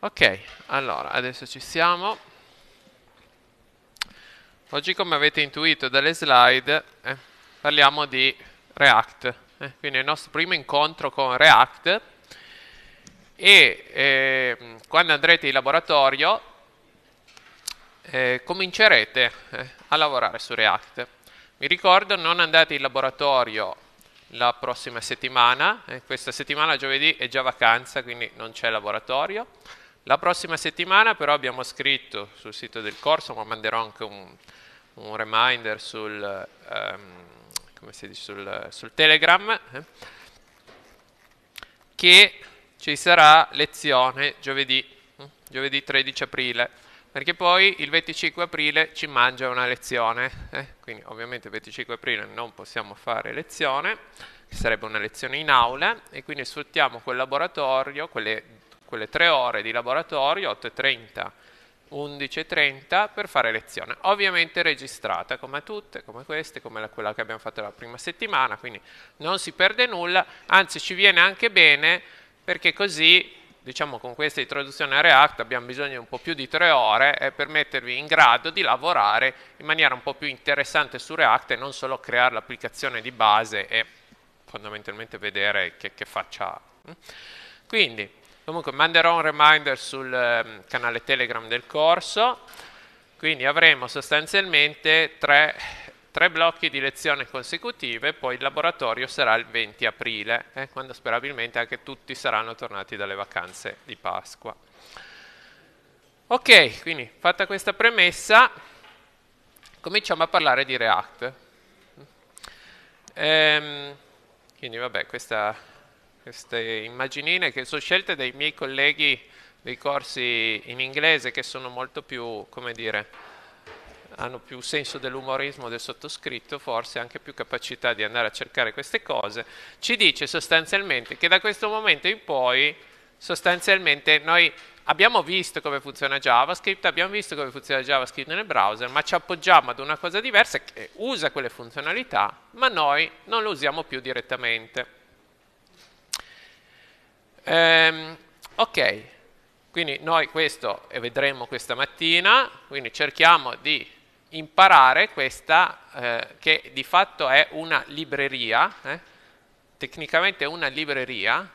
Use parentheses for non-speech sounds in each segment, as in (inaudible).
Ok, allora, adesso ci siamo. Oggi, come avete intuito dalle slide, eh, parliamo di React. Eh, quindi il nostro primo incontro con React. E eh, quando andrete in laboratorio, eh, comincerete eh, a lavorare su React. Mi ricordo, non andate in laboratorio la prossima settimana. Eh, questa settimana, giovedì, è già vacanza, quindi non c'è laboratorio. La prossima settimana però abbiamo scritto sul sito del corso, ma manderò anche un, un reminder sul, um, dice, sul, sul Telegram, eh, che ci sarà lezione giovedì, eh, giovedì 13 aprile, perché poi il 25 aprile ci mangia una lezione, eh, quindi ovviamente il 25 aprile non possiamo fare lezione, sarebbe una lezione in aula e quindi sfruttiamo quel laboratorio, quelle quelle tre ore di laboratorio, 8.30, 11.30, per fare lezione. Ovviamente registrata, come tutte, come queste, come la, quella che abbiamo fatto la prima settimana, quindi non si perde nulla, anzi ci viene anche bene, perché così, diciamo con questa introduzione a React, abbiamo bisogno di un po' più di tre ore eh, per mettervi in grado di lavorare in maniera un po' più interessante su React e non solo creare l'applicazione di base e fondamentalmente vedere che, che faccia. Mm? Quindi, Comunque manderò un reminder sul eh, canale Telegram del corso, quindi avremo sostanzialmente tre, tre, blocchi di lezione consecutive, poi il laboratorio sarà il 20 aprile, eh, quando sperabilmente anche tutti saranno tornati dalle vacanze di Pasqua. Ok, quindi fatta questa premessa, cominciamo a parlare di React. Ehm, quindi vabbè, questa queste immaginine che sono scelte dai miei colleghi dei corsi in inglese che sono molto più, come dire, hanno più senso dell'umorismo del sottoscritto, forse anche più capacità di andare a cercare queste cose, ci dice sostanzialmente che da questo momento in poi sostanzialmente noi abbiamo visto come funziona JavaScript, abbiamo visto come funziona JavaScript nel browser, ma ci appoggiamo ad una cosa diversa che usa quelle funzionalità, ma noi non lo usiamo più direttamente. Ehm, ok, quindi noi questo vedremo questa mattina, quindi cerchiamo di imparare questa eh, che di fatto è una libreria, eh? tecnicamente è una libreria,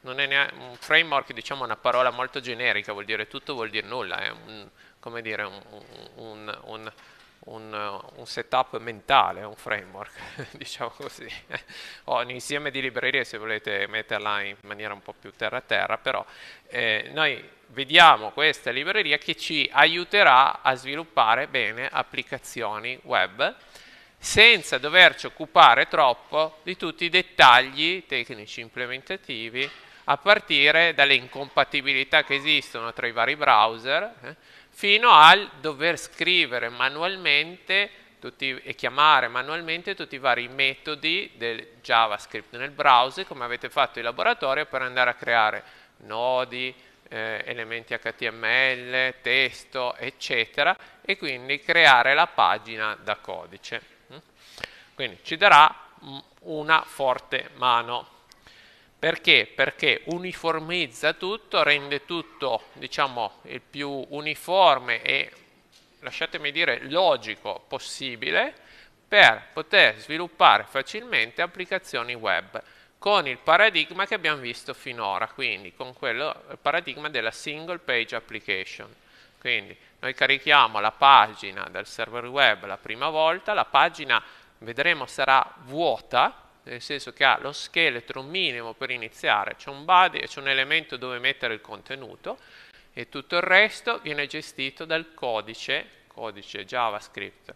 non è neanche un framework, diciamo una parola molto generica, vuol dire tutto, vuol dire nulla, è un, come dire, un, un, un, un setup mentale, un framework, (laughs) diciamo così, o un insieme di librerie se volete metterla in maniera un po' più terra-terra, però eh, noi vediamo questa libreria che ci aiuterà a sviluppare bene applicazioni web senza doverci occupare troppo di tutti i dettagli tecnici implementativi a partire dalle incompatibilità che esistono tra i vari browser eh, fino al dover scrivere manualmente tutti, e chiamare manualmente tutti i vari metodi del JavaScript nel browser, come avete fatto in laboratorio, per andare a creare nodi, eh, elementi HTML, testo, eccetera, e quindi creare la pagina da codice. Mm? Quindi ci darà mm, una forte mano. Perché? Perché uniformizza tutto, rende tutto diciamo, il più uniforme e, lasciatemi dire, logico possibile per poter sviluppare facilmente applicazioni web con il paradigma che abbiamo visto finora, quindi con quello, il paradigma della single page application. Quindi noi carichiamo la pagina dal server web la prima volta, la pagina vedremo sarà vuota, nel senso che ha lo scheletro minimo per iniziare, c'è un body e c'è un elemento dove mettere il contenuto e tutto il resto viene gestito dal codice, codice JavaScript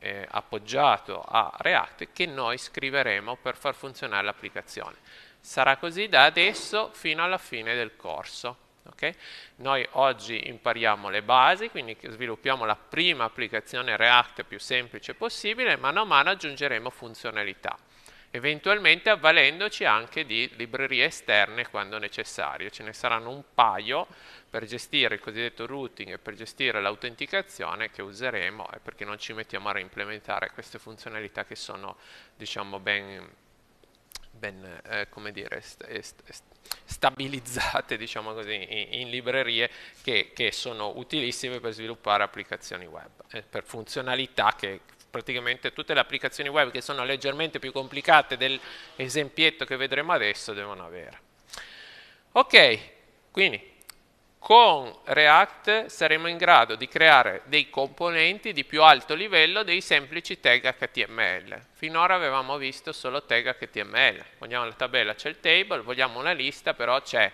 eh, appoggiato a React che noi scriveremo per far funzionare l'applicazione. Sarà così da adesso fino alla fine del corso. Okay? Noi oggi impariamo le basi, quindi sviluppiamo la prima applicazione React più semplice possibile, mano a mano aggiungeremo funzionalità eventualmente avvalendoci anche di librerie esterne quando necessario. Ce ne saranno un paio per gestire il cosiddetto routing e per gestire l'autenticazione che useremo e eh, perché non ci mettiamo a reimplementare queste funzionalità che sono diciamo ben, ben eh, come dire, st st stabilizzate diciamo così, in, in librerie che, che, sono utilissime per sviluppare applicazioni web, eh, per funzionalità che praticamente tutte le applicazioni web che sono leggermente più complicate dell'esempietto che vedremo adesso devono avere. Ok, quindi con React saremo in grado di creare dei componenti di più alto livello dei semplici tag HTML. Finora avevamo visto solo tag HTML. Vogliamo la tabella, c'è il table, vogliamo una lista, però c'è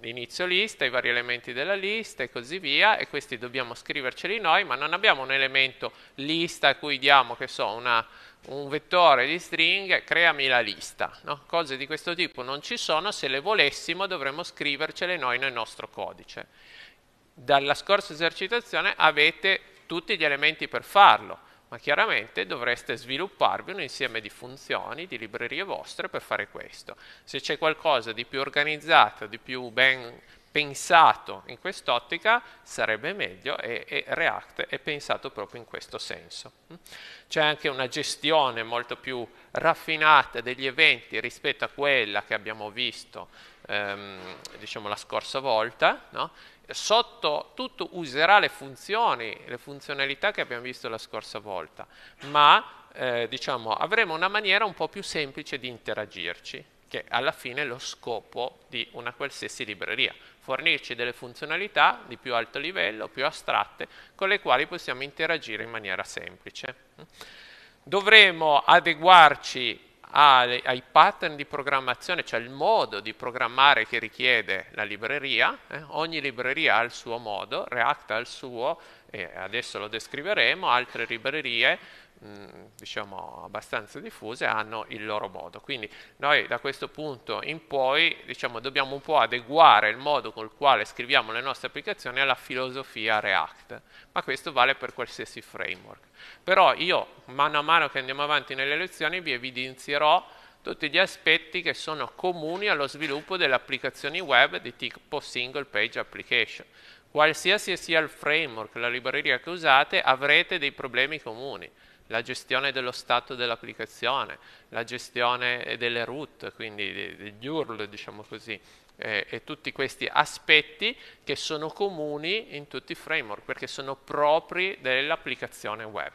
l'inizio lista, i vari elementi della lista e così via e questi dobbiamo scriverceli noi ma non abbiamo un elemento lista a cui diamo che so una, un vettore di string creami la lista no? cose di questo tipo non ci sono se le volessimo dovremmo scrivercele noi nel nostro codice dalla scorsa esercitazione avete tutti gli elementi per farlo ma chiaramente dovreste svilupparvi un insieme di funzioni, di librerie vostre per fare questo. Se c'è qualcosa di più organizzato, di più ben pensato in quest'ottica sarebbe meglio e, e, React è pensato proprio in questo senso. C'è anche una gestione molto più raffinata degli eventi rispetto a quella che abbiamo visto ehm, diciamo, la scorsa volta, no? sotto tutto userà le funzioni, le funzionalità che abbiamo visto la scorsa volta, ma eh, diciamo, avremo una maniera un po' più semplice di interagirci, che alla fine è lo scopo di una qualsiasi libreria, fornirci delle funzionalità di più alto livello, più astratte, con le quali possiamo interagire in maniera semplice. Dovremo adeguarci ai, ai pattern di programmazione, cioè il modo di programmare che richiede la libreria, eh? ogni libreria ha il suo modo, React ha il suo, adesso lo descriveremo, altre librerie eh, diciamo abbastanza diffuse hanno il loro modo quindi noi da questo punto in poi diciamo dobbiamo un po' adeguare il modo col quale scriviamo le nostre applicazioni alla filosofia React ma questo vale per qualsiasi framework però io mano a mano che andiamo avanti nelle lezioni vi evidenzierò tutti gli aspetti che sono comuni allo sviluppo delle applicazioni web di tipo single page application qualsiasi sia il framework la libreria che usate avrete dei problemi comuni la gestione dello stato dell'applicazione, la gestione delle root, quindi degli URL, diciamo così, eh, e tutti questi aspetti che sono comuni in tutti i framework perché sono propri dell'applicazione web.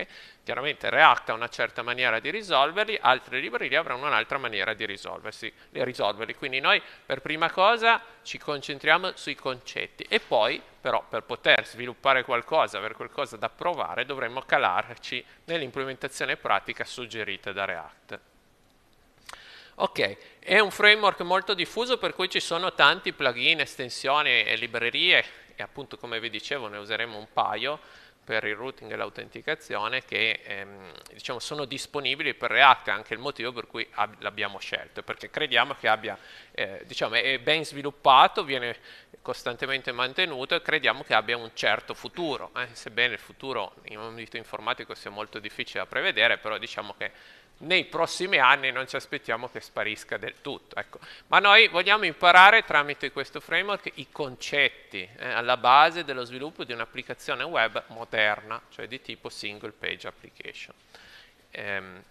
Okay? Chiaramente React ha una certa maniera di risolverli, altre librerie avranno un'altra maniera di risolversi, di risolverli. Quindi noi per prima cosa ci concentriamo sui concetti e poi però per poter sviluppare qualcosa, avere qualcosa da provare, dovremmo calarci nell'implementazione pratica suggerita da React. Ok, è un framework molto diffuso per cui ci sono tanti plugin, estensioni e librerie e appunto come vi dicevo ne useremo un paio per il routing e l'autenticazione che ehm, diciamo, sono disponibili per React, è anche il motivo per cui l'abbiamo scelto, perché crediamo che abbia, eh, diciamo, è ben sviluppato, viene costantemente mantenuto e crediamo che abbia un certo futuro, eh, sebbene il futuro in ambito informatico sia molto difficile da prevedere, però diciamo che nei prossimi anni non ci aspettiamo che sparisca del tutto. Ecco. Ma noi vogliamo imparare tramite questo framework i concetti eh, alla base dello sviluppo di un'applicazione web moderna, cioè di tipo single page application. Ehm,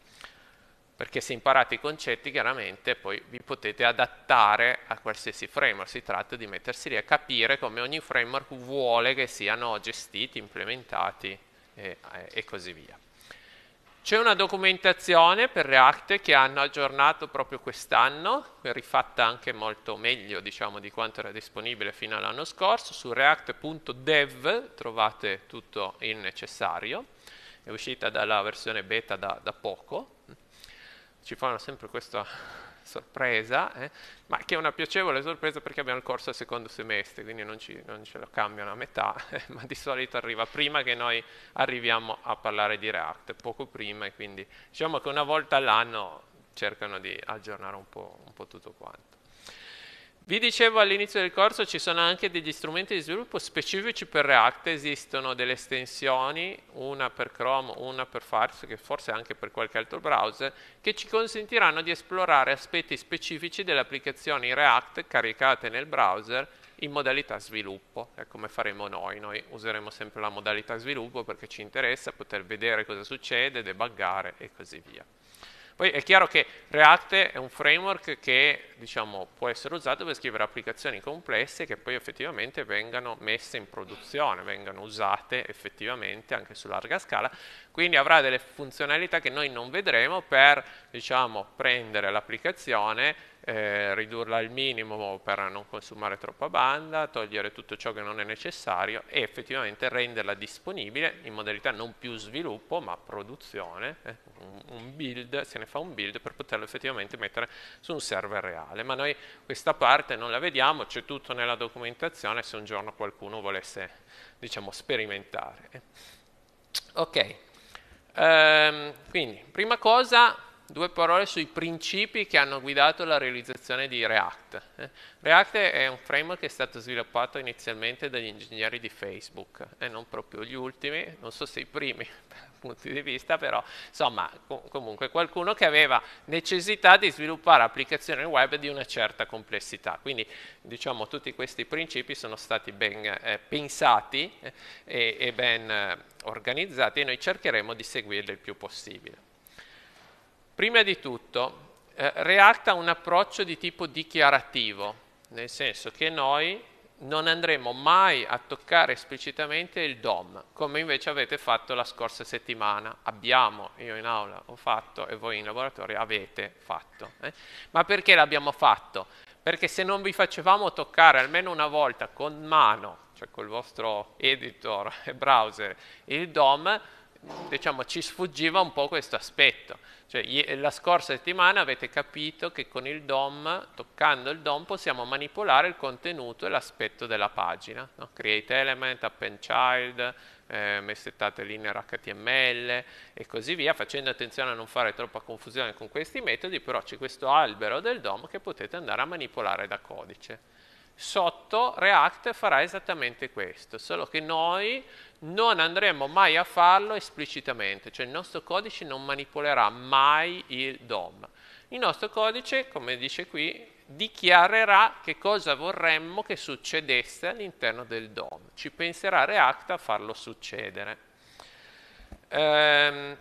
perché se imparate i concetti chiaramente poi vi potete adattare a qualsiasi framework, si tratta di mettersi lì a capire come ogni framework vuole che siano gestiti, implementati eh, e così via. C'è una documentazione per React che hanno aggiornato proprio quest'anno, rifatta anche molto meglio diciamo, di quanto era disponibile fino all'anno scorso, su react.dev trovate tutto il necessario, è uscita dalla versione beta da, da poco, ci fanno sempre questa sorpresa, eh? ma che è una piacevole sorpresa perché abbiamo il corso al secondo semestre, quindi non, ci, non ce lo cambiano a metà, (laughs) eh? ma di solito arriva prima che noi arriviamo a parlare di React, poco prima, e quindi diciamo che una volta all'anno cercano di aggiornare un po', un po tutto quanto. Vi dicevo all'inizio del corso ci sono anche degli strumenti di sviluppo specifici per React, esistono delle estensioni, una per Chrome, una per Firefox, che forse anche per qualche altro browser, che ci consentiranno di esplorare aspetti specifici delle applicazioni React caricate nel browser in modalità sviluppo, è come faremo noi, noi useremo sempre la modalità sviluppo perché ci interessa poter vedere cosa succede, debuggare e così via. Poi è chiaro che React è un framework che diciamo, può essere usato per scrivere applicazioni complesse che poi effettivamente vengano messe in produzione, vengano usate effettivamente anche su larga scala, quindi avrà delle funzionalità che noi non vedremo per diciamo, prendere l'applicazione eh, ridurla al minimo per non consumare troppa banda, togliere tutto ciò che non è necessario e effettivamente renderla disponibile in modalità non più sviluppo ma produzione, eh, un build, se ne fa un build per poterlo effettivamente mettere su un server reale. Ma noi questa parte non la vediamo, c'è tutto nella documentazione se un giorno qualcuno volesse diciamo, sperimentare. Ok, ehm, quindi prima cosa due parole sui principi che hanno guidato la realizzazione di React. Eh, React è un framework che è stato sviluppato inizialmente dagli ingegneri di Facebook, e eh, non proprio gli ultimi, non so se i primi (laughs) punti di vista, però insomma com comunque qualcuno che aveva necessità di sviluppare applicazioni web di una certa complessità. Quindi diciamo tutti questi principi sono stati ben eh, pensati eh, e, e ben eh, organizzati e noi cercheremo di seguirli il più possibile. Prima di tutto, eh, React ha un approccio di tipo dichiarativo, nel senso che noi non andremo mai a toccare esplicitamente il DOM, come invece avete fatto la scorsa settimana. Abbiamo, io in aula ho fatto e voi in laboratorio avete fatto. Eh? Ma perché l'abbiamo fatto? Perché se non vi facevamo toccare almeno una volta con mano, cioè col vostro editor e browser, il DOM, diciamo, ci sfuggiva un po' questo aspetto. Cioè, la scorsa settimana avete capito che con il DOM, toccando il DOM, possiamo manipolare il contenuto e l'aspetto della pagina. No? Create element, append child, eh, messettate linear HTML e così via, facendo attenzione a non fare troppa confusione con questi metodi, però c'è questo albero del DOM che potete andare a manipolare da codice. Sotto React farà esattamente questo, solo che noi non andremo mai a farlo esplicitamente, cioè il nostro codice non manipolerà mai il DOM. Il nostro codice, come dice qui, dichiarerà che cosa vorremmo che succedesse all'interno del DOM. Ci penserà React a farlo succedere. Ehm,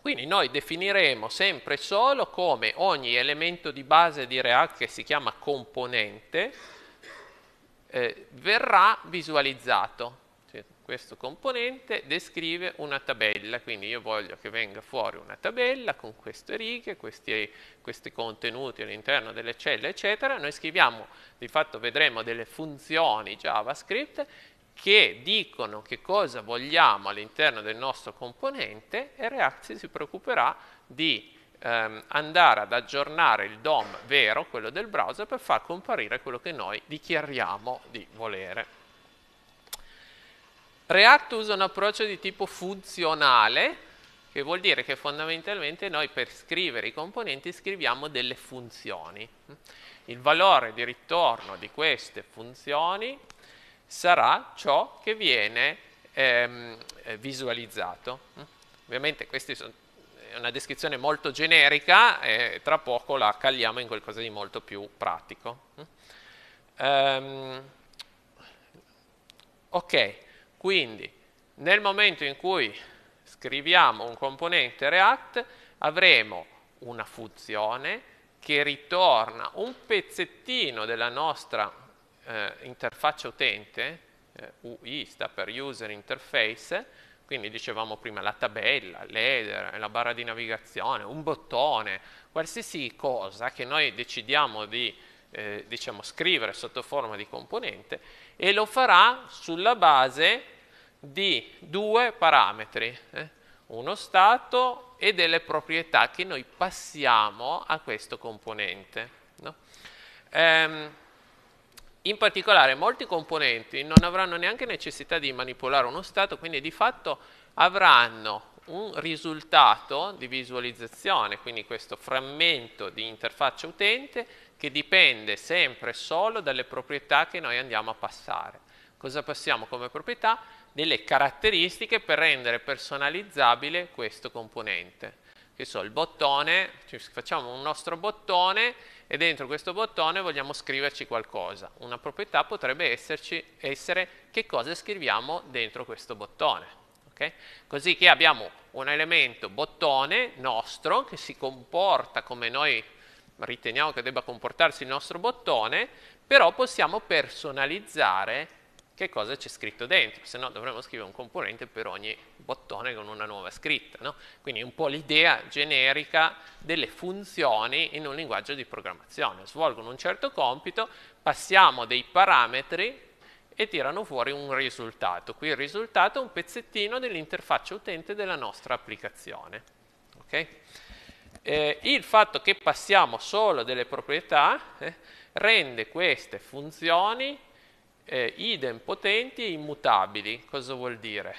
quindi noi definiremo sempre solo come ogni elemento di base di React che si chiama componente eh, verrà visualizzato questo componente descrive una tabella, quindi io voglio che venga fuori una tabella con queste righe, questi, questi contenuti all'interno delle celle, eccetera. Noi scriviamo, di fatto vedremo delle funzioni JavaScript che dicono che cosa vogliamo all'interno del nostro componente e React si preoccuperà di ehm, andare ad aggiornare il DOM vero, quello del browser, per far comparire quello che noi dichiariamo di volere. React usa un approccio di tipo funzionale, che vuol dire che fondamentalmente noi per scrivere i componenti scriviamo delle funzioni. Il valore di ritorno di queste funzioni sarà ciò che viene ehm, eh, visualizzato. Ovviamente questa è una descrizione molto generica e tra poco la cagliamo in qualcosa di molto più pratico. Um, ok. Quindi nel momento in cui scriviamo un componente React avremo una funzione che ritorna un pezzettino della nostra eh, interfaccia utente, eh, UI sta per User Interface, quindi dicevamo prima la tabella, l'header, la barra di navigazione, un bottone, qualsiasi cosa che noi decidiamo di eh, diciamo, scrivere sotto forma di componente e lo farà sulla base di due parametri, eh? uno stato e delle proprietà che noi passiamo a questo componente. No? Ehm, in particolare molti componenti non avranno neanche necessità di manipolare uno stato, quindi di fatto avranno un risultato di visualizzazione, quindi questo frammento di interfaccia utente che dipende sempre solo dalle proprietà che noi andiamo a passare. Cosa passiamo come proprietà? Delle caratteristiche per rendere personalizzabile questo componente. Che so, il bottone, cioè, facciamo un nostro bottone e dentro questo bottone vogliamo scriverci qualcosa. Una proprietà potrebbe esserci, essere che cosa scriviamo dentro questo bottone. Okay? Così che abbiamo un elemento bottone nostro che si comporta come noi riteniamo che debba comportarsi il nostro bottone, però possiamo personalizzare che cosa c'è scritto dentro, se no dovremmo scrivere un componente per ogni bottone con una nuova scritta. No? Quindi un po' l'idea generica delle funzioni in un linguaggio di programmazione. Svolgono un certo compito, passiamo dei parametri e tirano fuori un risultato. Qui il risultato è un pezzettino dell'interfaccia utente della nostra applicazione. Okay? eh, il fatto che passiamo solo delle proprietà eh, rende queste funzioni eh, idem e immutabili. Cosa vuol dire?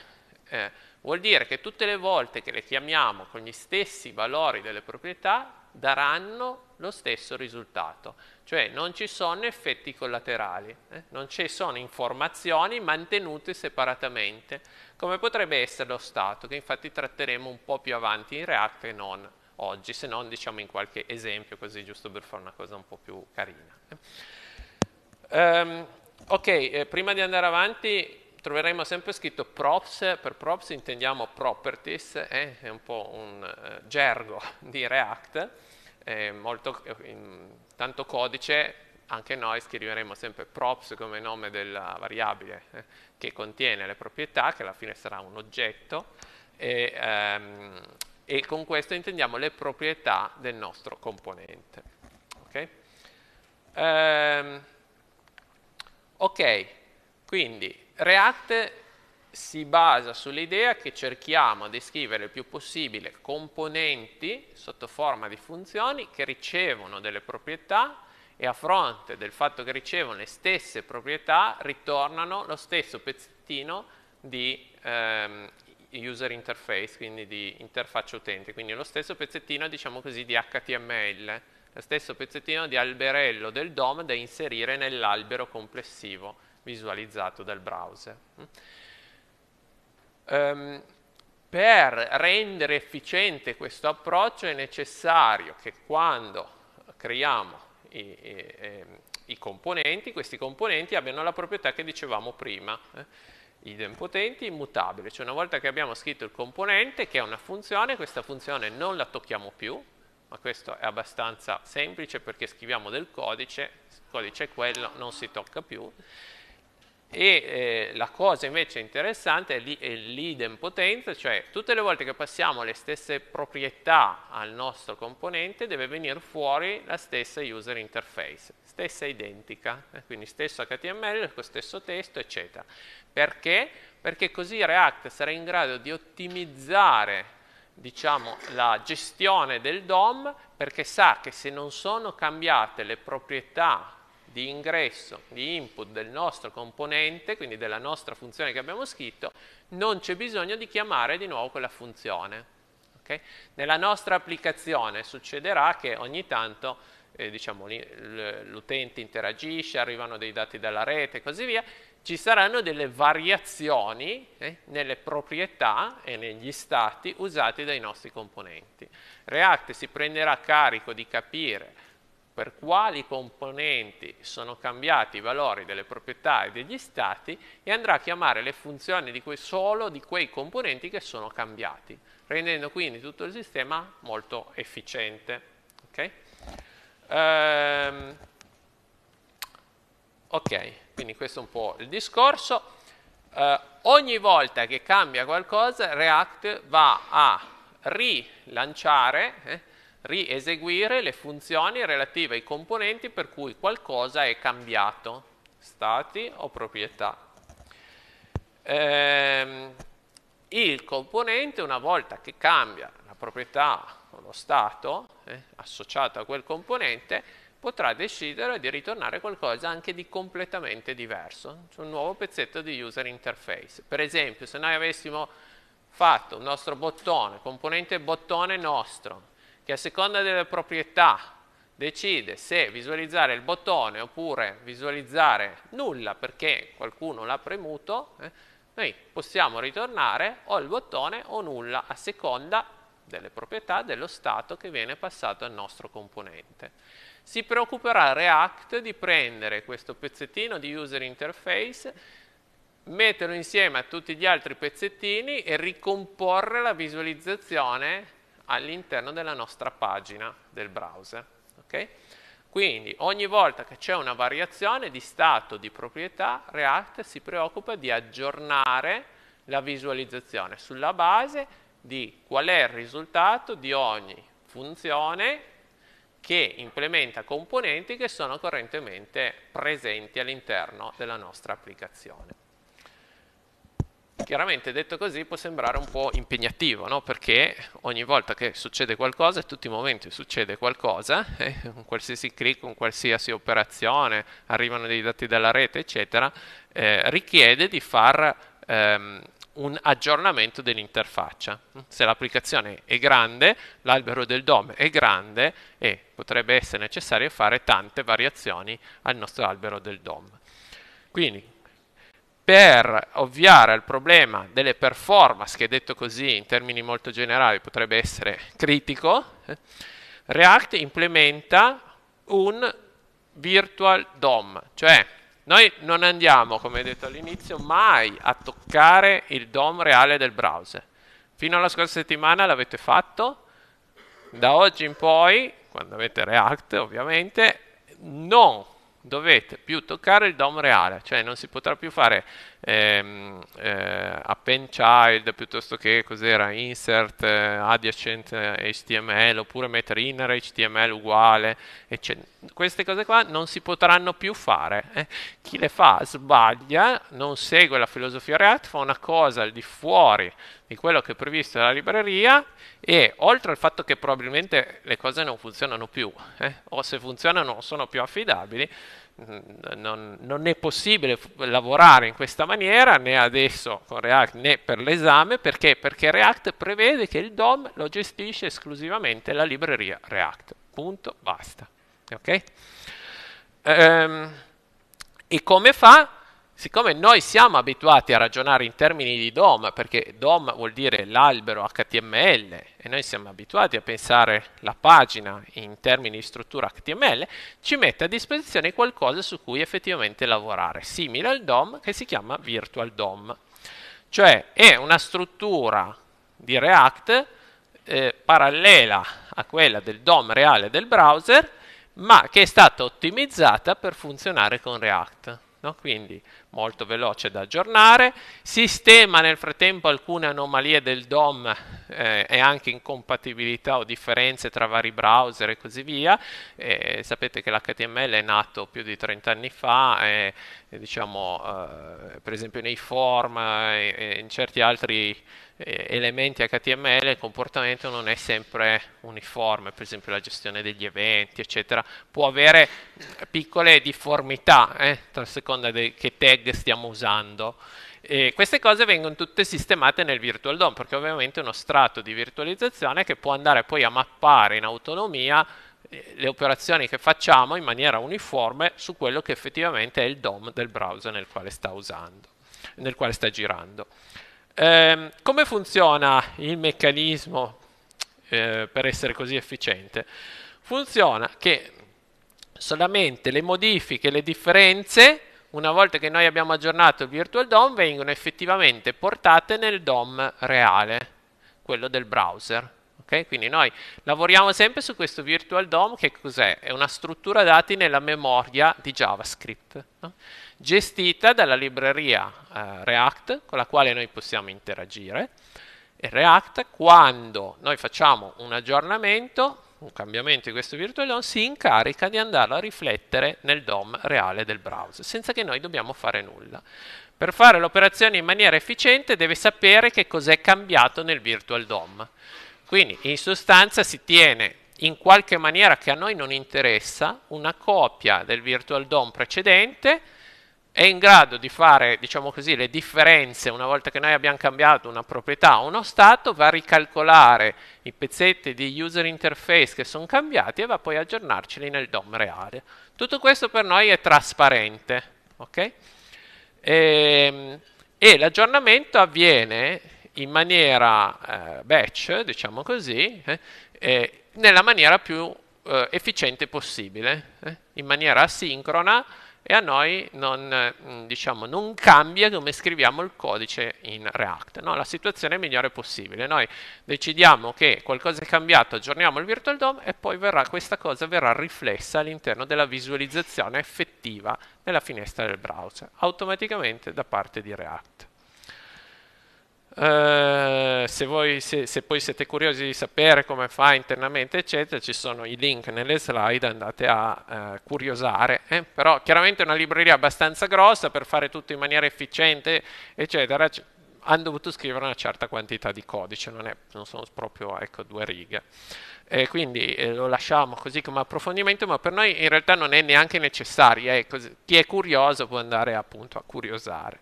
Eh, vuol dire che tutte le volte che le chiamiamo con gli stessi valori delle proprietà daranno lo stesso risultato, cioè non ci sono effetti collaterali, eh, non ci sono informazioni mantenute separatamente, come potrebbe essere lo stato, che infatti tratteremo un po' più avanti in React e non oggi, se non diciamo in qualche esempio così giusto per fare una cosa un po' più carina. Um, ok, eh, prima di andare avanti troveremo sempre scritto props, per props intendiamo properties, eh? è un po' un eh, gergo (laughs) di React, molto, eh, tanto codice anche noi scriveremo sempre props come nome della variabile eh, che contiene le proprietà, che alla fine sarà un oggetto, e, ehm, e con questo intendiamo le proprietà del nostro componente. Ok, ehm, okay. quindi React si basa sull'idea che cerchiamo di scrivere il più possibile componenti sotto forma di funzioni che ricevono delle proprietà e a fronte del fatto che ricevono le stesse proprietà ritornano lo stesso pezzettino di ehm, user interface, quindi di interfaccia utente, quindi lo stesso pezzettino diciamo così, di HTML, lo stesso pezzettino di alberello del DOM da inserire nell'albero complessivo visualizzato dal browser. Um, per rendere efficiente questo approccio è necessario che quando creiamo i, i, ehm, i componenti, questi componenti abbiano la proprietà che dicevamo prima. Eh? idempotenti immutabile, cioè una volta che abbiamo scritto il componente che è una funzione, questa funzione non la tocchiamo più, ma questo è abbastanza semplice perché scriviamo del codice, il codice è quello, non si tocca più, e eh, la cosa invece interessante è l'idempotenza, cioè tutte le volte che passiamo le stesse proprietà al nostro componente deve venire fuori la stessa user interface, stessa identica, eh, quindi stesso HTML, lo stesso testo, eccetera. Perché? Perché così React sarà in grado di ottimizzare diciamo, la gestione del DOM perché sa che se non sono cambiate le proprietà di ingresso, di input del nostro componente, quindi della nostra funzione che abbiamo scritto, non c'è bisogno di chiamare di nuovo quella funzione. Okay? Nella nostra applicazione succederà che ogni tanto eh, diciamo, l'utente interagisce, arrivano dei dati dalla rete e così via, ci saranno delle variazioni eh, nelle proprietà e negli stati usati dai nostri componenti. React si prenderà carico di capire per quali componenti sono cambiati i valori delle proprietà e degli stati e andrà a chiamare le funzioni di solo di quei componenti che sono cambiati, rendendo quindi tutto il sistema molto efficiente. Okay? Um, ok, quindi questo è un po' il discorso. Eh, ogni volta che cambia qualcosa, React va a rilanciare, eh, rieseguire le funzioni relative ai componenti per cui qualcosa è cambiato, stati o proprietà. Eh, il componente una volta che cambia la proprietà o lo stato eh, associato a quel componente potrà decidere di ritornare qualcosa anche di completamente diverso, cioè un nuovo pezzetto di user interface. Per esempio, se noi avessimo fatto un nostro bottone, componente bottone nostro, che a seconda delle proprietà decide se visualizzare il bottone oppure visualizzare nulla perché qualcuno l'ha premuto, eh, noi possiamo ritornare o il bottone o nulla a seconda delle proprietà dello stato che viene passato al nostro componente si preoccuperà React di prendere questo pezzettino di user interface, metterlo insieme a tutti gli altri pezzettini e ricomporre la visualizzazione all'interno della nostra pagina del browser. Okay? Quindi ogni volta che c'è una variazione di stato di proprietà, React si preoccupa di aggiornare la visualizzazione sulla base di qual è il risultato di ogni funzione che implementa componenti che sono correntemente presenti all'interno della nostra applicazione. Chiaramente detto così può sembrare un po' impegnativo, no? perché ogni volta che succede qualcosa, in tutti i momenti succede qualcosa, eh, un qualsiasi clic, un qualsiasi operazione, arrivano dei dati dalla rete, eccetera, eh, richiede di far ehm, un aggiornamento dell'interfaccia. Se l'applicazione è grande, l'albero del DOM è grande e potrebbe essere necessario fare tante variazioni al nostro albero del DOM. Quindi, per ovviare al problema delle performance, che detto così in termini molto generali potrebbe essere critico, React implementa un virtual DOM, cioè noi non andiamo, come detto all'inizio, mai a toccare il DOM reale del browser. Fino alla scorsa settimana l'avete fatto, da oggi in poi, quando avete React ovviamente, non dovete più toccare il DOM reale, cioè non si potrà più fare ehm, eh, append child piuttosto che cos'era insert eh, adjacent HTML eh, oppure mettere inner HTML uguale eccetera. queste cose qua non si potranno più fare eh. chi le fa sbaglia non segue la filosofia React fa una cosa al di fuori di quello che è previsto dalla libreria e oltre al fatto che probabilmente le cose non funzionano più eh, o se funzionano sono più affidabili non, non, è possibile lavorare in questa maniera né adesso con React né per l'esame perché? perché React prevede che il DOM lo gestisce esclusivamente la libreria React. Punto, basta. Okay? Ehm, e come fa? Siccome noi siamo abituati a ragionare in termini di DOM, perché DOM vuol dire l'albero HTML e noi siamo abituati a pensare la pagina in termini di struttura HTML, ci mette a disposizione qualcosa su cui effettivamente lavorare, simile al DOM che si chiama Virtual DOM. Cioè è una struttura di React eh, parallela a quella del DOM reale del browser, ma che è stata ottimizzata per funzionare con React. No? Quindi molto veloce da aggiornare, sistema nel frattempo alcune anomalie del DOM eh, e anche incompatibilità o differenze tra vari browser e così via, eh, sapete che l'HTML è nato più di 30 anni fa, diciamo, eh, diciamo, per esempio nei form eh, e in certi altri eh, elementi HTML il comportamento non è sempre uniforme, per esempio la gestione degli eventi, eccetera, può avere piccole difformità, eh, a seconda che tag tag stiamo usando. E queste cose vengono tutte sistemate nel virtual DOM, perché ovviamente è uno strato di virtualizzazione che può andare poi a mappare in autonomia eh, le operazioni che facciamo in maniera uniforme su quello che effettivamente è il DOM del browser nel quale sta usando, nel quale sta girando. Eh, come funziona il meccanismo eh, per essere così efficiente? Funziona che solamente le modifiche, le differenze una volta che noi abbiamo aggiornato il virtual DOM, vengono effettivamente portate nel DOM reale, quello del browser. Okay? Quindi noi lavoriamo sempre su questo virtual DOM, che cos'è? È una struttura dati nella memoria di JavaScript, no? gestita dalla libreria eh, React, con la quale noi possiamo interagire. E React, quando noi facciamo un aggiornamento, un cambiamento di questo virtual DOM, si incarica di andarlo a riflettere nel DOM reale del browser, senza che noi dobbiamo fare nulla. Per fare l'operazione in maniera efficiente deve sapere che cos'è cambiato nel virtual DOM. Quindi in sostanza si tiene in qualche maniera che a noi non interessa una copia del virtual DOM precedente è in grado di fare, diciamo così, le differenze una volta che noi abbiamo cambiato una proprietà o uno stato, va a ricalcolare i pezzetti di user interface che sono cambiati e va poi a aggiornarceli nel DOM reale. Tutto questo per noi è trasparente, ok? E, ehm, e l'aggiornamento avviene in maniera eh, batch, diciamo così, eh, eh, nella maniera più eh, efficiente possibile, eh, in maniera asincrona, e a noi non, mm, diciamo, non cambia come scriviamo il codice in React. No? La situazione è migliore possibile. Noi decidiamo che qualcosa è cambiato, aggiorniamo il Virtual DOM e poi verrà, questa cosa verrà riflessa all'interno della visualizzazione effettiva nella finestra del browser, automaticamente da parte di React. Eh, se, voi, se, se, poi siete curiosi di sapere come fa internamente eccetera ci sono i link nelle slide andate a uh, curiosare eh? però chiaramente è una libreria abbastanza grossa per fare tutto in maniera efficiente eccetera hanno dovuto scrivere una certa quantità di codice non, è, non sono proprio ecco, due righe e quindi eh, lo lasciamo così come approfondimento ma per noi in realtà non è neanche necessario eh? chi è curioso può andare appunto a curiosare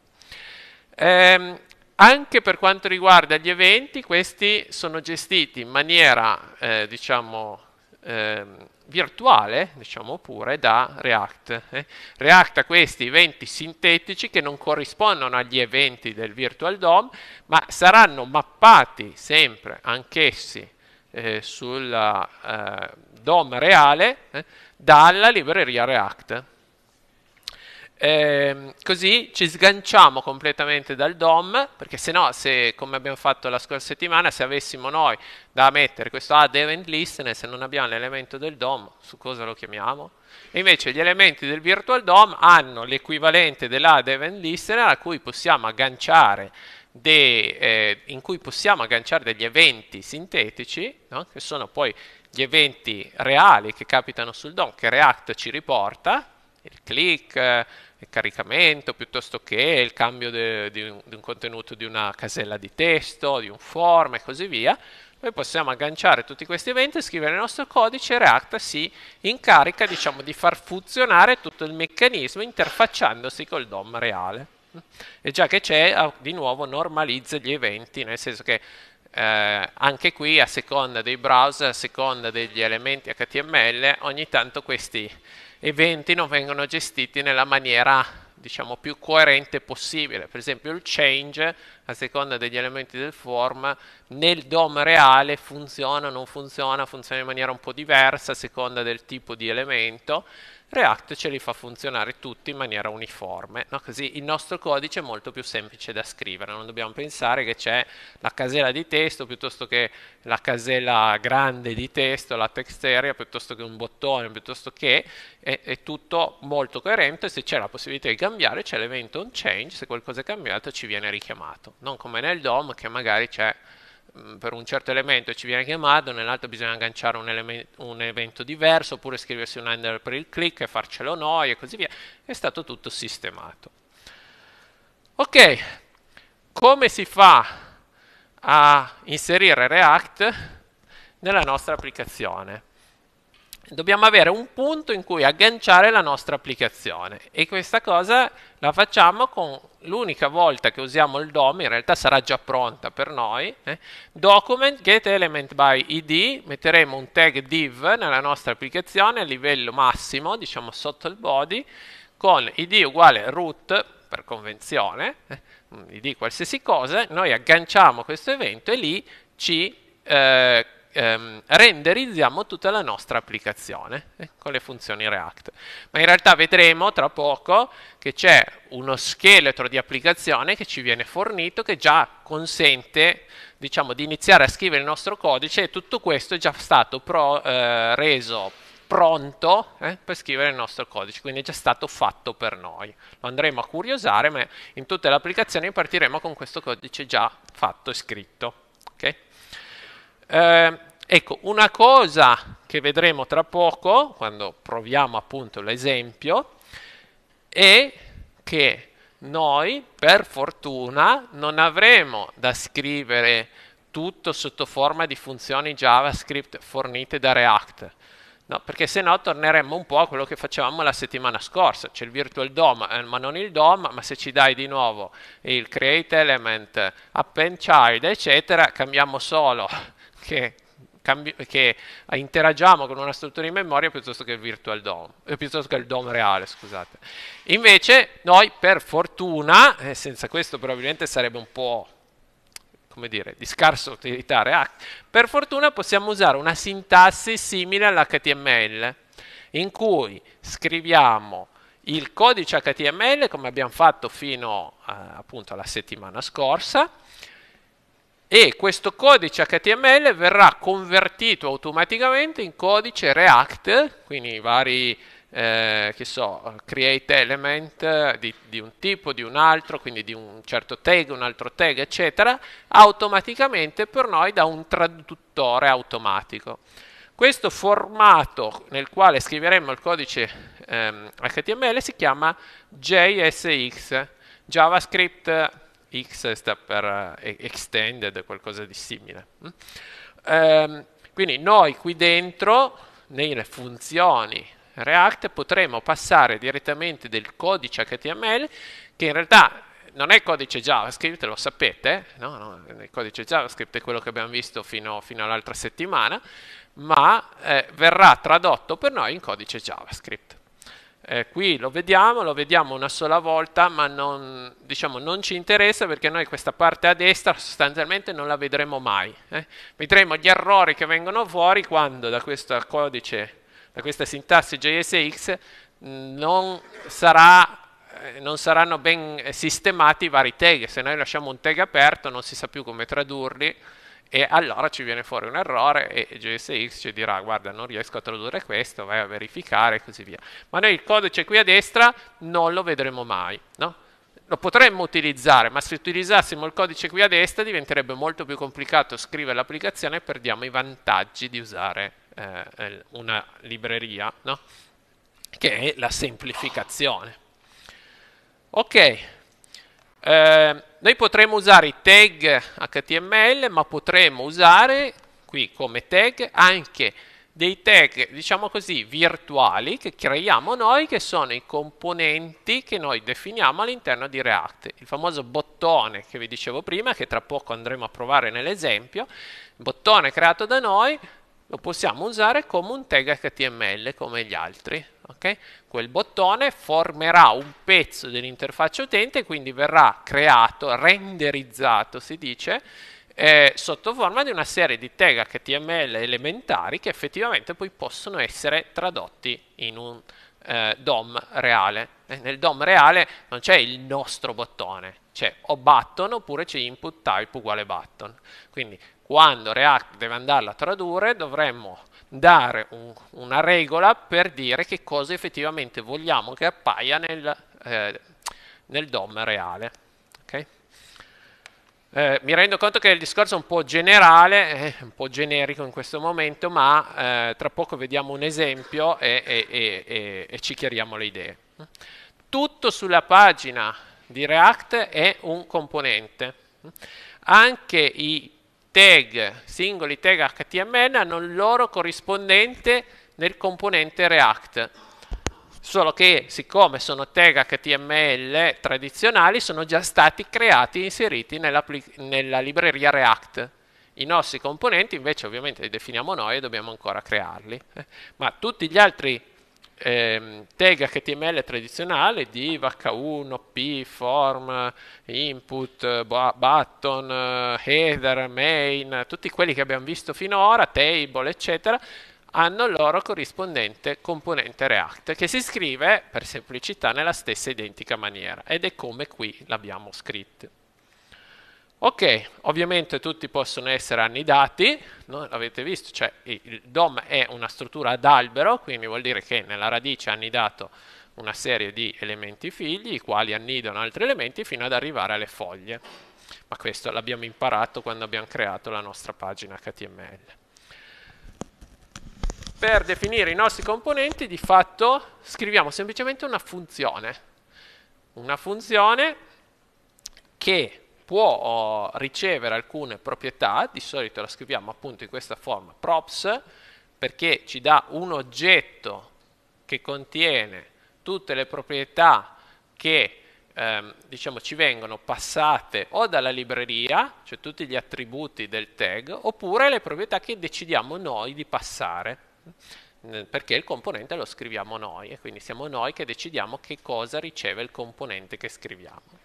ehm, anche per quanto riguarda gli eventi, questi sono gestiti in maniera, eh, diciamo, eh, virtuale, diciamo pure, da React. Eh. React ha questi eventi sintetici che non corrispondono agli eventi del Virtual DOM, ma saranno mappati sempre anch'essi eh, sul eh, DOM reale eh, dalla libreria React. Eh, così ci sganciamo completamente dal DOM, perché se no, se, come abbiamo fatto la scorsa settimana, se avessimo noi da mettere questo add event listener, se non abbiamo l'elemento del DOM, su cosa lo chiamiamo? E invece gli elementi del virtual DOM hanno l'equivalente dell'add event listener a cui possiamo agganciare de, eh, in cui possiamo agganciare degli eventi sintetici, no? che sono poi gli eventi reali che capitano sul DOM, che React ci riporta, il click, caricamento piuttosto che il cambio di un, un contenuto di una casella di testo, di un form e così via, noi possiamo agganciare tutti questi eventi, scrivere il nostro codice e React si incarica diciamo, di far funzionare tutto il meccanismo interfacciandosi col DOM reale. E già che c'è, ah, di nuovo normalizza gli eventi, nel senso che eh, anche qui a seconda dei browser, a seconda degli elementi HTML, ogni tanto questi eventi non vengono gestiti nella maniera diciamo più coerente possibile. Per esempio il change, a seconda degli elementi del form, nel DOM reale funziona o non funziona, funziona in maniera un po' diversa a seconda del tipo di elemento. React ce li fa funzionare tutti in maniera uniforme, no? così il nostro codice è molto più semplice da scrivere, non dobbiamo pensare che c'è la casella di testo piuttosto che la casella grande di testo, la text area, piuttosto che un bottone, piuttosto che è, è tutto molto coerente, se c'è la possibilità di cambiare c'è l'evento on change, se qualcosa è cambiato ci viene richiamato, non come nel DOM che magari c'è Mm, per un certo elemento ci viene chiamato, nell'altro bisogna agganciare un, un, evento diverso, oppure scriversi un handler per il click e farcelo noi e così via. È stato tutto sistemato. Ok, come si fa a inserire React nella nostra applicazione? dobbiamo avere un punto in cui agganciare la nostra applicazione e questa cosa la facciamo con l'unica volta che usiamo il DOM, in realtà sarà già pronta per noi, eh? document get element by id, metteremo un tag div nella nostra applicazione a livello massimo, diciamo sotto il body, con id uguale root per convenzione, eh? id qualsiasi cosa, noi agganciamo questo evento e lì ci eh, ehm, renderizziamo tutta la nostra applicazione eh, con le funzioni React. Ma in realtà vedremo tra poco che c'è uno scheletro di applicazione che ci viene fornito che già consente diciamo, di iniziare a scrivere il nostro codice e tutto questo è già stato pro, eh, reso pronto eh, per scrivere il nostro codice, quindi è già stato fatto per noi. Lo andremo a curiosare, ma in tutte le applicazioni partiremo con questo codice già fatto e scritto. Okay? Eh, ecco, una cosa che vedremo tra poco, quando proviamo appunto l'esempio, è che noi, per fortuna, non avremo da scrivere tutto sotto forma di funzioni JavaScript fornite da React. No, perché se no torneremmo un po' a quello che facevamo la settimana scorsa, c'è il virtual DOM, eh, ma non il DOM, ma se ci dai di nuovo il create element, append child, eccetera, cambiamo solo che, che interagiamo con una struttura in memoria piuttosto che il virtual DOM, eh, piuttosto che il DOM reale, scusate. Invece noi per fortuna, eh, senza questo probabilmente sarebbe un po' come dire, di scarsa utilità React, per fortuna possiamo usare una sintassi simile all'HTML, in cui scriviamo il codice HTML come abbiamo fatto fino eh, appunto alla settimana scorsa, e questo codice HTML verrà convertito automaticamente in codice React, quindi vari eh, che so, create element di, di, un tipo, di un altro, quindi di un certo tag, un altro tag, eccetera, automaticamente per noi da un traduttore automatico. Questo formato nel quale scriveremo il codice ehm, HTML si chiama JSX, JavaScript X sta per eh, extended, qualcosa di simile. Mm? Ehm, quindi noi qui dentro, nelle funzioni React, potremo passare direttamente del codice HTML, che in realtà non è codice JavaScript, lo sapete, no? No, il codice JavaScript è quello che abbiamo visto fino, fino all'altra settimana, ma eh, verrà tradotto per noi in codice JavaScript. Eh, qui lo vediamo, lo vediamo una sola volta, ma non, diciamo, non, ci interessa perché noi questa parte a destra sostanzialmente non la vedremo mai. Eh? Vedremo gli errori che vengono fuori quando da questo codice, da questa sintassi JSX, mm, non, sarà, eh, non saranno ben eh, sistemati i vari tag. Se noi lasciamo un tag aperto non si sa più come tradurli, e allora ci viene fuori un errore e JSX ci dirà guarda non riesco a tradurre questo, vai a verificare e così via. Ma noi il codice qui a destra non lo vedremo mai, no? Lo potremmo utilizzare, ma se utilizzassimo il codice qui a destra diventerebbe molto più complicato scrivere l'applicazione e perdiamo i vantaggi di usare eh, una libreria, no? che è la semplificazione. Ok, eh, noi potremmo usare i tag HTML, ma potremmo usare qui come tag anche dei tag, diciamo così, virtuali che creiamo noi, che sono i componenti che noi definiamo all'interno di React. Il famoso bottone che vi dicevo prima, che tra poco andremo a provare nell'esempio, il bottone creato da noi, lo possiamo usare come un tag HTML, come gli altri. Okay? Quel bottone formerà un pezzo dell'interfaccia utente, quindi verrà creato, renderizzato si dice, eh, sotto forma di una serie di tag HTML elementari che effettivamente poi possono essere tradotti in un eh, DOM reale. E eh, nel DOM reale non c'è il nostro bottone, c'è o button oppure c'è input type uguale button. Quindi quando React deve andarla a tradurre dovremmo dare un, una regola per dire che cosa effettivamente vogliamo che appaia nel, eh, nel DOM reale. Okay? Eh, mi rendo conto che il discorso è un po' generale, eh, un po' generico in questo momento, ma eh, tra poco vediamo un esempio e, e, e, e ci chiariamo le idee. Tutto sulla pagina di React è un componente. Anche i tag, singoli tag HTML hanno il loro corrispondente nel componente React. Solo che siccome sono tag HTML tradizionali sono già stati creati e inseriti nella, nella libreria React. I nostri componenti invece ovviamente li definiamo noi e dobbiamo ancora crearli. Eh, ma tutti gli altri ehm, tag HTML tradizionale di vh1, p, form, input, button, header, main, tutti quelli che abbiamo visto finora, table, eccetera, hanno il loro corrispondente componente React che si scrive per semplicità nella stessa identica maniera ed è come qui l'abbiamo scritto. Ok, ovviamente tutti possono essere annidati, no? l'avete visto, cioè, il DOM è una struttura ad albero, quindi vuol dire che nella radice ha annidato una serie di elementi figli, i quali annidano altri elementi fino ad arrivare alle foglie. Ma questo l'abbiamo imparato quando abbiamo creato la nostra pagina HTML. Per definire i nostri componenti, di fatto, scriviamo semplicemente una funzione. Una funzione che può oh, ricevere alcune proprietà, di solito la scriviamo appunto in questa forma props, perché ci dà un oggetto che contiene tutte le proprietà che ehm, diciamo, ci vengono passate o dalla libreria, cioè tutti gli attributi del tag, oppure le proprietà che decidiamo noi di passare, perché il componente lo scriviamo noi e quindi siamo noi che decidiamo che cosa riceve il componente che scriviamo.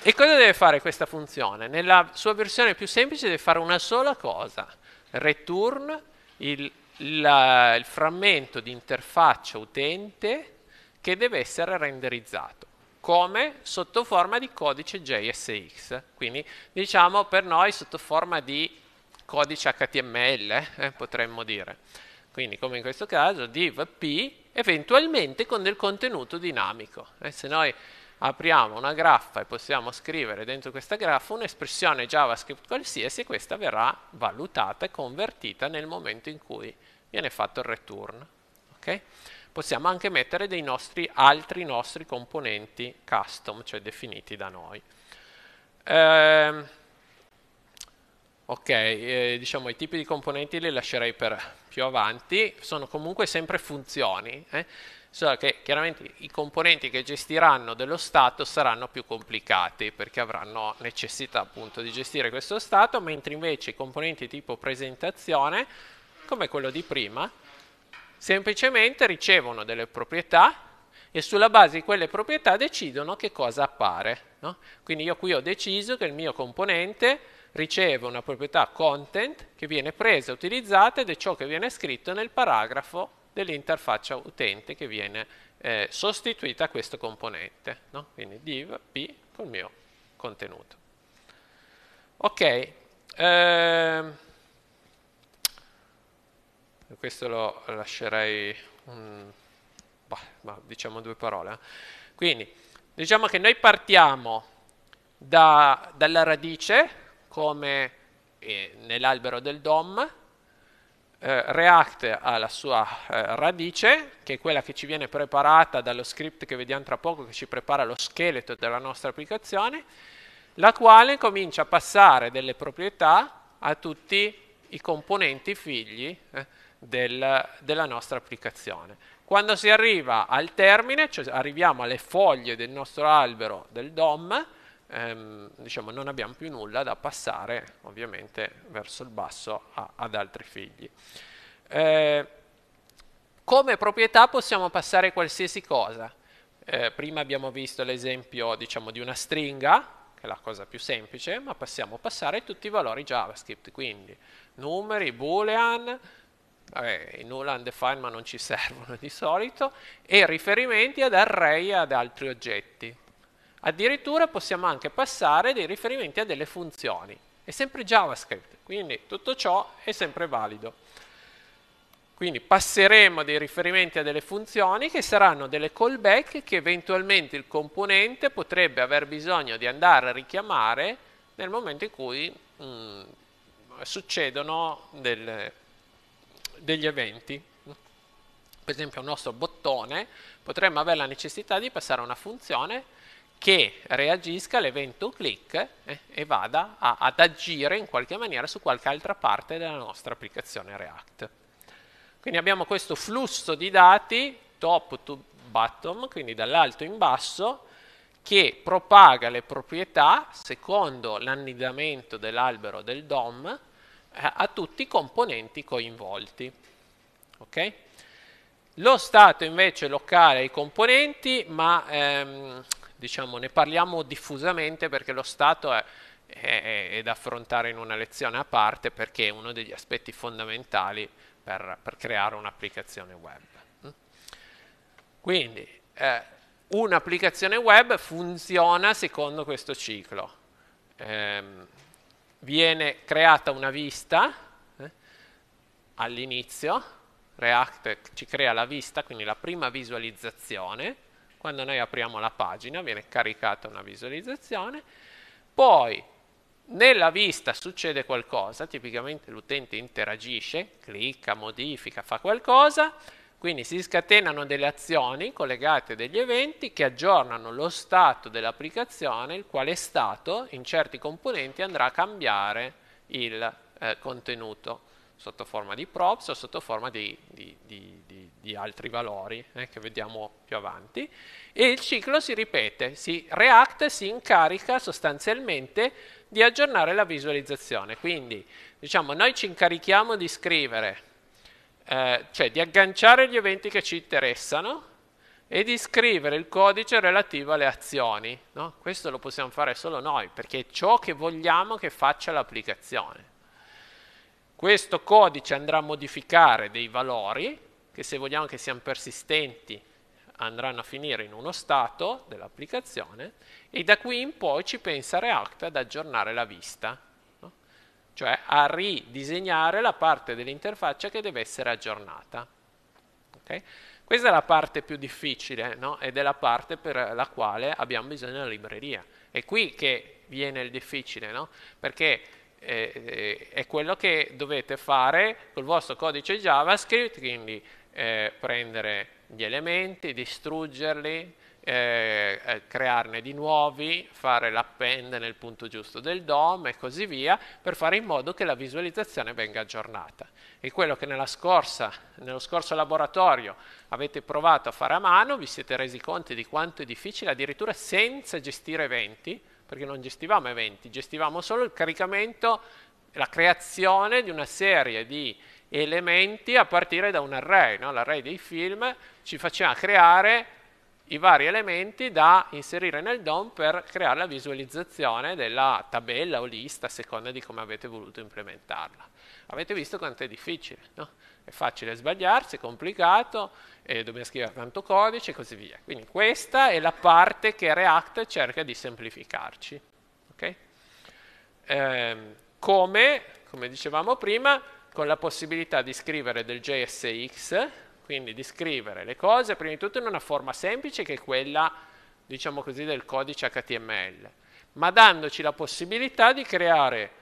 E cosa deve fare questa funzione? Nella sua versione più semplice deve fare una sola cosa, return il, la, il frammento di interfaccia utente che deve essere renderizzato come sotto forma di codice JSX, quindi diciamo per noi sotto forma di codice HTML, eh, potremmo dire. Quindi come in questo caso div p eventualmente con del contenuto dinamico. Eh, se noi apriamo una graffa e possiamo scrivere dentro questa graffa un'espressione JavaScript qualsiasi e questa verrà valutata e convertita nel momento in cui viene fatto il return. Okay? Possiamo anche mettere dei nostri, altri nostri componenti custom, cioè definiti da noi. Ehm, ok, eh, diciamo i tipi di componenti li lascerei per più avanti, sono comunque sempre funzioni. Eh? solo cioè che chiaramente i componenti che gestiranno dello stato saranno più complicati perché avranno necessità appunto di gestire questo stato, mentre invece i componenti tipo presentazione, come quello di prima, semplicemente ricevono delle proprietà e sulla base di quelle proprietà decidono che cosa appare. No? Quindi io qui ho deciso che il mio componente riceve una proprietà content che viene presa, utilizzata ed è ciò che viene scritto nel paragrafo dell'interfaccia utente che viene eh, sostituita a questo componente, no? quindi div p col mio contenuto. Ok, ehm, questo lo lascerei, un, bah, bah, diciamo due parole. Eh. Quindi, diciamo che noi partiamo da, dalla radice come eh, nell'albero del DOM, eh, React ha la sua eh, radice, che è quella che ci viene preparata dallo script che vediamo tra poco, che ci prepara lo scheletro della nostra applicazione, la quale comincia a passare delle proprietà a tutti i componenti figli eh, del, della nostra applicazione. Quando si arriva al termine, cioè arriviamo alle foglie del nostro albero del DOM, ehm, diciamo, non abbiamo più nulla da passare ovviamente verso il basso a, ad altri figli. Eh, come proprietà possiamo passare qualsiasi cosa. Eh, prima abbiamo visto l'esempio diciamo, di una stringa, che è la cosa più semplice, ma possiamo passare tutti i valori JavaScript, quindi numeri, boolean, vabbè, null undefined ma non ci (laughs) servono di solito, e riferimenti ad array e ad altri oggetti. Addirittura possiamo anche passare dei riferimenti a delle funzioni. È sempre JavaScript, quindi tutto ciò è sempre valido. Quindi passeremo dei riferimenti a delle funzioni che saranno delle callback che eventualmente il componente potrebbe aver bisogno di andare a richiamare nel momento in cui mh, mm, succedono del, degli eventi. Per esempio un nostro bottone potremmo avere la necessità di passare a una funzione che reagisca all'evento click eh, e vada a, ad agire in qualche maniera su qualche altra parte della nostra applicazione React. Quindi abbiamo questo flusso di dati top to bottom, quindi dall'alto in basso, che propaga le proprietà secondo l'annidamento dell'albero del DOM eh, a tutti i componenti coinvolti. Okay? Lo stato invece locale ai componenti, ma ehm, diciamo, ne parliamo diffusamente perché lo Stato è, è, è, da affrontare in una lezione a parte perché è uno degli aspetti fondamentali per, per creare un'applicazione web. Quindi eh, un'applicazione web funziona secondo questo ciclo. Eh, viene creata una vista eh, all'inizio, React ci crea la vista, quindi la prima visualizzazione, quando noi apriamo la pagina viene caricata una visualizzazione, poi nella vista succede qualcosa, tipicamente l'utente interagisce, clicca, modifica, fa qualcosa, quindi si scatenano delle azioni collegate a degli eventi che aggiornano lo stato dell'applicazione, il quale stato in certi componenti andrà a cambiare il eh, contenuto sotto forma di props o sotto forma di, di, di, di altri valori eh, che vediamo più avanti e il ciclo si ripete, si React si incarica sostanzialmente di aggiornare la visualizzazione, quindi diciamo noi ci incarichiamo di scrivere, eh, cioè di agganciare gli eventi che ci interessano e di scrivere il codice relativo alle azioni, no? questo lo possiamo fare solo noi perché è ciò che vogliamo che faccia l'applicazione. Questo codice andrà a modificare dei valori che se vogliamo che siano persistenti andranno a finire in uno stato dell'applicazione e da qui in poi ci pensa React ad aggiornare la vista, no? cioè a ridisegnare la parte dell'interfaccia che deve essere aggiornata. Okay? Questa è la parte più difficile no? ed è la parte per la quale abbiamo bisogno della libreria. È qui che viene il difficile, no? perché eh, è quello che dovete fare col vostro codice JavaScript, quindi eh, prendere gli elementi, distruggerli, eh, eh crearne di nuovi, fare l'append nel punto giusto del DOM e così via, per fare in modo che la visualizzazione venga aggiornata. E quello che scorsa, nello scorso laboratorio avete provato a fare a mano, vi siete resi conto di quanto è difficile addirittura senza gestire eventi, perché non gestivamo eventi, gestivamo solo il caricamento, la creazione di una serie di elementi a partire da un array, no? l'array dei film ci faceva creare i vari elementi da inserire nel DOM per creare la visualizzazione della tabella o lista a seconda di come avete voluto implementarla. Avete visto quanto è difficile, no? È facile sbagliarsi, è complicato, eh, dobbiamo scrivere tanto codice e così via. Quindi questa è la parte che React cerca di semplificarci. Okay? Ehm, come, come dicevamo prima, con la possibilità di scrivere del JSX, quindi di scrivere le cose prima di tutto in una forma semplice che è quella, diciamo così, del codice HTML, ma dandoci la possibilità di creare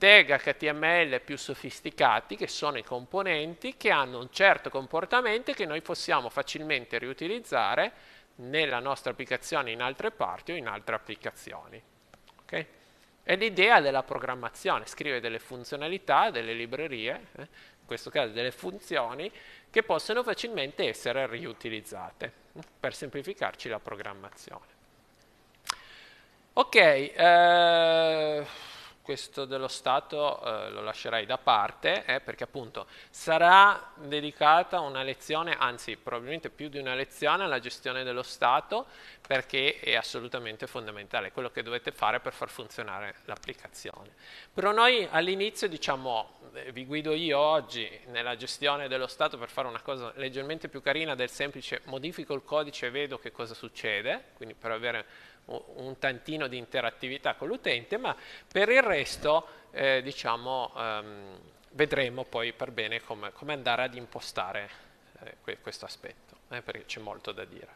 tag HTML più sofisticati, che sono i componenti, che hanno un certo comportamento che noi possiamo facilmente riutilizzare nella nostra applicazione in altre parti o in altre applicazioni. Okay? È l'idea della programmazione, scrive delle funzionalità, delle librerie, eh, in questo caso delle funzioni, che possono facilmente essere riutilizzate eh, per semplificarci la programmazione. Ok, eh, questo dello Stato eh, lo lascerei da parte eh, perché appunto sarà dedicata una lezione, anzi probabilmente più di una lezione alla gestione dello Stato perché è assolutamente fondamentale, quello che dovete fare per far funzionare l'applicazione. Però noi all'inizio diciamo eh, vi guido io oggi nella gestione dello Stato per fare una cosa leggermente più carina del semplice modifico il codice e vedo che cosa succede, quindi per avere un tantino di interattività con l'utente, ma per il resto eh, diciamo, ehm, vedremo poi per bene come, come andare ad impostare eh, questo aspetto, eh, perché c'è molto da dire.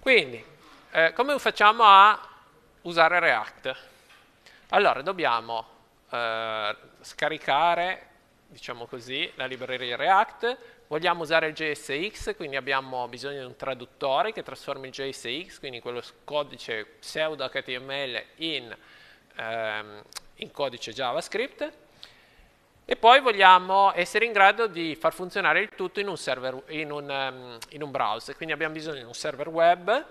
Quindi, eh, come facciamo a usare React? Allora, dobbiamo eh, scaricare, diciamo così, la libreria React, Vogliamo usare il JSX, quindi abbiamo bisogno di un traduttore che trasformi il JSX, quindi quello codice pseudo HTML in, ehm, in codice JavaScript e poi vogliamo essere in grado di far funzionare il tutto in un, server, in, un, um, in un browser, quindi abbiamo bisogno di un server web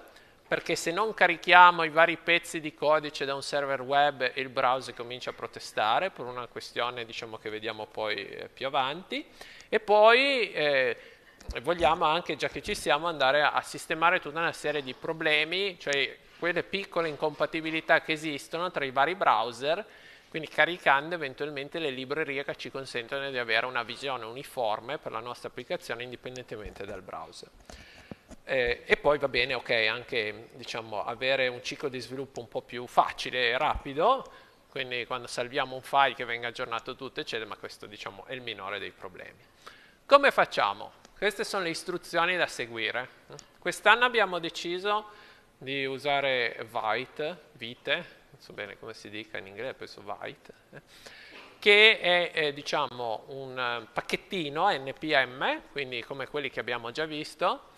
perché se non carichiamo i vari pezzi di codice da un server web il browser comincia a protestare per una questione diciamo, che vediamo poi eh, più avanti e poi eh, vogliamo anche, già che ci siamo, andare a, a sistemare tutta una serie di problemi, cioè quelle piccole incompatibilità che esistono tra i vari browser quindi caricando eventualmente le librerie che ci consentono di avere una visione uniforme per la nostra applicazione indipendentemente dal browser. Eh, e poi va bene, ok, anche diciamo, avere un ciclo di sviluppo un po' più facile e rapido, quindi quando salviamo un file che venga aggiornato tutto, eccetera, ma questo diciamo, è il minore dei problemi. Come facciamo? Queste sono le istruzioni da seguire. Quest'anno abbiamo deciso di usare Vite, Vite, non so bene come si dica in inglese, penso Vite, eh, che è, è eh, diciamo, un eh, pacchettino NPM, quindi come quelli che abbiamo già visto,